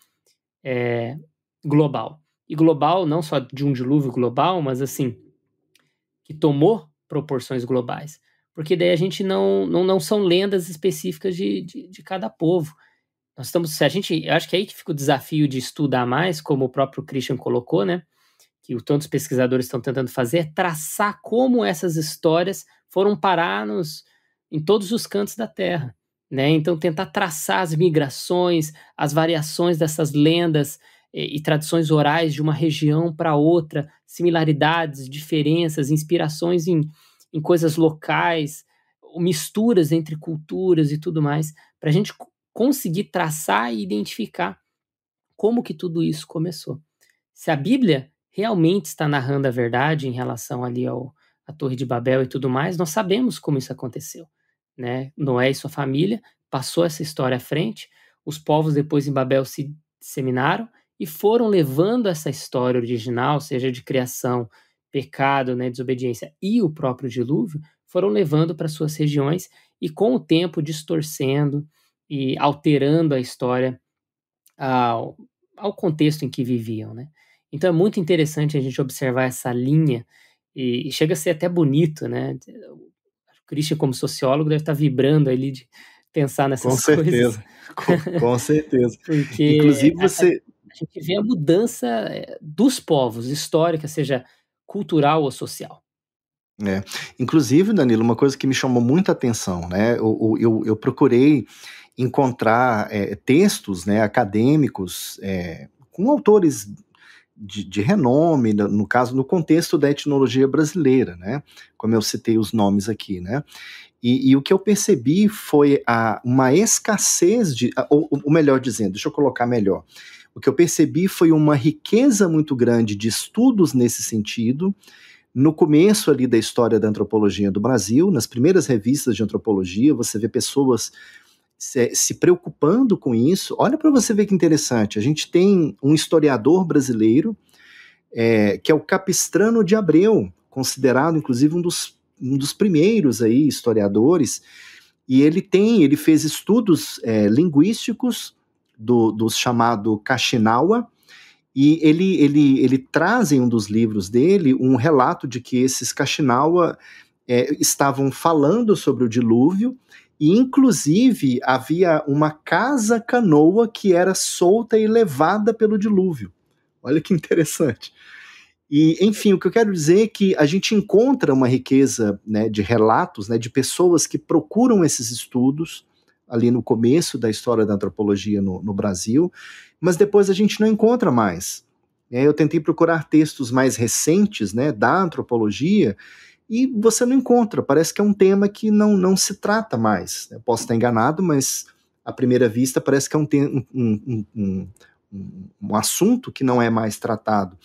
Speaker 2: é, global. E global, não só de um dilúvio global, mas assim, que tomou proporções globais. Porque daí a gente não, não, não são lendas específicas de, de, de cada povo. Nós estamos, a gente, eu acho que é aí que fica o desafio de estudar mais, como o próprio Christian colocou, né? que tantos pesquisadores estão tentando fazer é traçar como essas histórias foram parar nos, em todos os cantos da Terra. Né? Então, tentar traçar as migrações, as variações dessas lendas e, e tradições orais de uma região para outra, similaridades, diferenças, inspirações em, em coisas locais, misturas entre culturas e tudo mais, para a gente conseguir traçar e identificar como que tudo isso começou. Se a Bíblia realmente está narrando a verdade em relação ali ao à Torre de Babel e tudo mais, nós sabemos como isso aconteceu, né? Noé e sua família passou essa história à frente, os povos depois em Babel se disseminaram e foram levando essa história original, seja de criação, pecado, né, desobediência e o próprio dilúvio, foram levando para suas regiões e com o tempo distorcendo e alterando a história ao, ao contexto em que viviam, né? Então é muito interessante a gente observar essa linha e, e chega a ser até bonito, né? O Christian, como sociólogo, deve estar vibrando ali de pensar nessas coisas. com coisas.
Speaker 3: Certeza. Com, com certeza. Porque Inclusive você.
Speaker 2: A, a gente vê a mudança eh, dos povos, histórica, seja cultural ou social.
Speaker 3: É. Inclusive, Danilo, uma coisa que me chamou muita atenção, né? Eu, eu, eu procurei encontrar é, textos né, acadêmicos é, com autores de, de, renome, no caso, no contexto da etnologia brasileira, né? Como eu citei os nomes aqui, né? E, e o que eu percebi foi a, uma escassez de, ou, ou melhor dizendo, deixa eu colocar melhor, o que eu percebi foi uma riqueza muito grande de estudos nesse sentido. No começo ali da história da antropologia do Brasil, nas primeiras revistas de antropologia, você vê pessoas se, se preocupando com isso. Olha para você ver que interessante. A gente tem um historiador brasileiro, é, que é o Capistrano de Abreu, considerado inclusive um dos, um dos primeiros aí historiadores, e ele tem, ele fez estudos é, linguísticos do, do chamado Caxinawa, e ele, ele, ele traz em um dos livros dele um relato de que esses Caxinawa é, estavam falando sobre o dilúvio e, inclusive, havia uma casa-canoa que era solta e levada pelo dilúvio. Olha que interessante. E, enfim, o que eu quero dizer é que a gente encontra uma riqueza né, de relatos, né, de pessoas que procuram esses estudos ali no começo da história da antropologia no, no Brasil, mas depois a gente não encontra mais. Eu tentei procurar textos mais recentes né, da antropologia e você não encontra. Parece que é um tema que não, não se trata mais. Eu né? posso estar enganado, mas à primeira vista parece que é um, um, um, um, um assunto que não é mais tratado.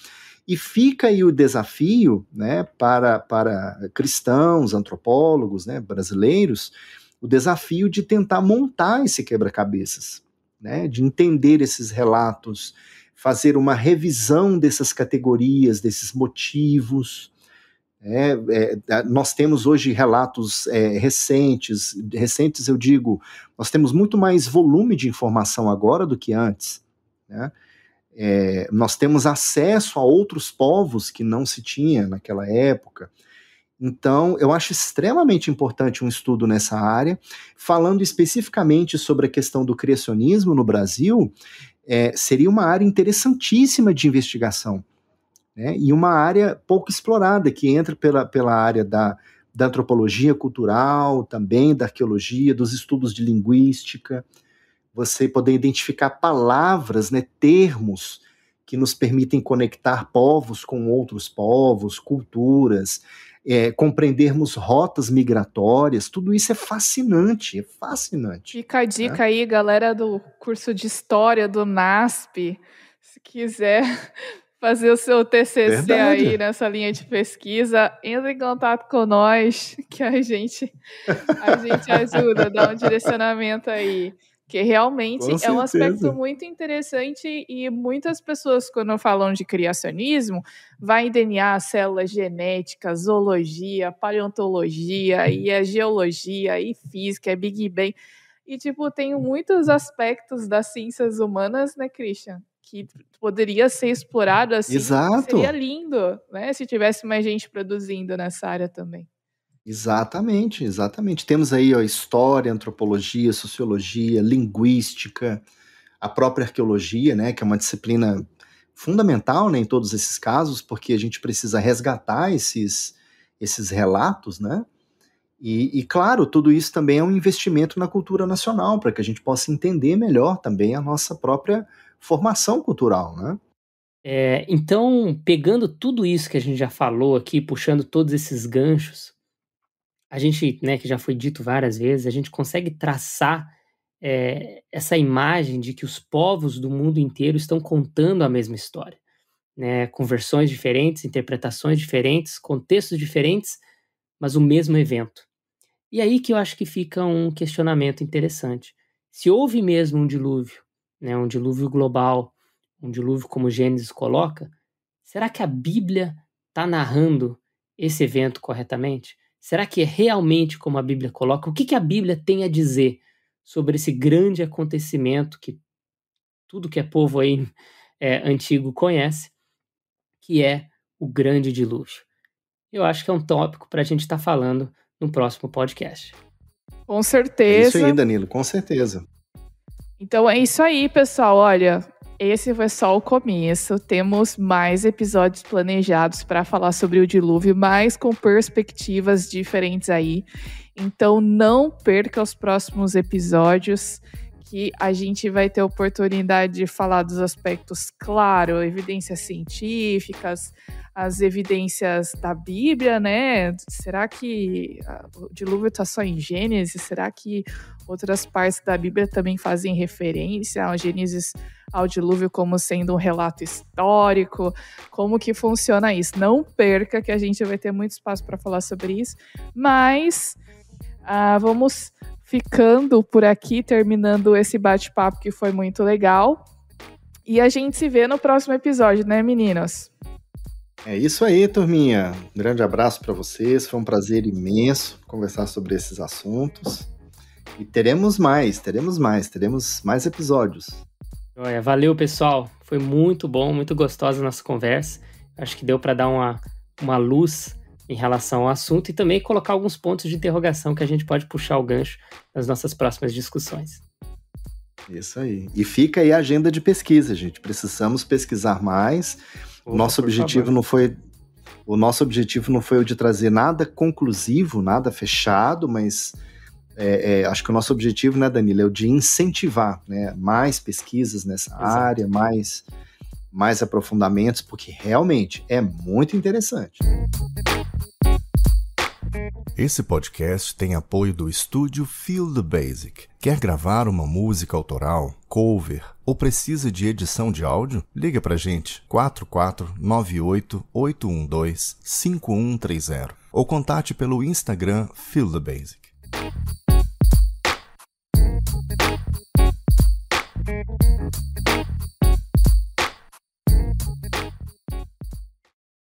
Speaker 3: E fica aí o desafio né, para, para cristãos, antropólogos, né, brasileiros, o desafio de tentar montar esse quebra-cabeças, né, de entender esses relatos, fazer uma revisão dessas categorias, desses motivos, é, é, nós temos hoje relatos é, recentes, recentes eu digo, nós temos muito mais volume de informação agora do que antes. Né? É, nós temos acesso a outros povos que não se tinha naquela época. Então, eu acho extremamente importante um estudo nessa área. Falando especificamente sobre a questão do criacionismo no Brasil, é, seria uma área interessantíssima de investigação né? e uma área pouco explorada, que entra pela, pela área da, da antropologia cultural, também da arqueologia, dos estudos de linguística, você poder identificar palavras, né, termos que nos permitem conectar povos com outros povos, culturas, é, compreendermos rotas migratórias, tudo isso é fascinante, é fascinante.
Speaker 1: Fica a dica né? aí, galera do curso de História do NASP, se quiser fazer o seu TCC Verdade. aí nessa linha de pesquisa, entre em contato com nós, que a gente, a gente ajuda, dá um direcionamento aí. Que realmente é um aspecto muito interessante e muitas pessoas, quando falam de criacionismo, vai em DNA, células genéticas, zoologia, paleontologia, e a é geologia, e física, é Big Bang. E, tipo, tem muitos aspectos das ciências humanas, né, Christian? que poderia ser explorado assim. Exato. Seria lindo, né? Se tivesse mais gente produzindo nessa área também.
Speaker 3: Exatamente, exatamente. Temos aí a história, antropologia, sociologia, linguística, a própria arqueologia, né, que é uma disciplina fundamental né, em todos esses casos, porque a gente precisa resgatar esses, esses relatos, né? E, e, claro, tudo isso também é um investimento na cultura nacional, para que a gente possa entender melhor também a nossa própria formação cultural, né?
Speaker 2: É, então, pegando tudo isso que a gente já falou aqui, puxando todos esses ganchos, a gente, né, que já foi dito várias vezes, a gente consegue traçar é, essa imagem de que os povos do mundo inteiro estão contando a mesma história, né, com versões diferentes, interpretações diferentes, contextos diferentes, mas o mesmo evento. E aí que eu acho que fica um questionamento interessante. Se houve mesmo um dilúvio né, um dilúvio global, um dilúvio como Gênesis coloca, será que a Bíblia está narrando esse evento corretamente? Será que é realmente como a Bíblia coloca? O que, que a Bíblia tem a dizer sobre esse grande acontecimento que tudo que é povo aí é, antigo conhece, que é o grande dilúvio? Eu acho que é um tópico para a gente estar tá falando no próximo podcast.
Speaker 1: Com certeza. É isso aí,
Speaker 3: Danilo, com certeza.
Speaker 1: Então é isso aí, pessoal. Olha, esse foi só o começo. Temos mais episódios planejados para falar sobre o dilúvio, mas com perspectivas diferentes aí. Então não perca os próximos episódios que a gente vai ter oportunidade de falar dos aspectos, claro, evidências científicas, as evidências da Bíblia, né? Será que ah, o dilúvio está só em Gênesis? Será que outras partes da Bíblia também fazem referência ao Gênesis, ao dilúvio como sendo um relato histórico? Como que funciona isso? Não perca que a gente vai ter muito espaço para falar sobre isso, mas ah, vamos ficando por aqui, terminando esse bate-papo que foi muito legal. E a gente se vê no próximo episódio, né, meninos?
Speaker 3: É isso aí, turminha. Um grande abraço para vocês. Foi um prazer imenso conversar sobre esses assuntos. E teremos mais, teremos mais, teremos mais episódios.
Speaker 2: Olha, valeu, pessoal. Foi muito bom, muito gostosa a nossa conversa. Acho que deu para dar uma, uma luz em relação ao assunto e também colocar alguns pontos de interrogação que a gente pode puxar o gancho nas nossas próximas discussões.
Speaker 3: Isso aí. E fica aí a agenda de pesquisa, gente. Precisamos pesquisar mais. nosso objetivo favor. não foi o nosso objetivo não foi o de trazer nada conclusivo, nada fechado, mas é, é, acho que o nosso objetivo, né, Danilo, é o de incentivar né, mais pesquisas nessa Exato. área, mais, mais aprofundamentos, porque realmente é muito interessante. Esse podcast tem apoio do estúdio Feel the Basic. Quer gravar uma música autoral, cover ou precisa de edição de áudio? Liga pra gente 4498 812 5130 ou contate pelo Instagram Feel the Basic.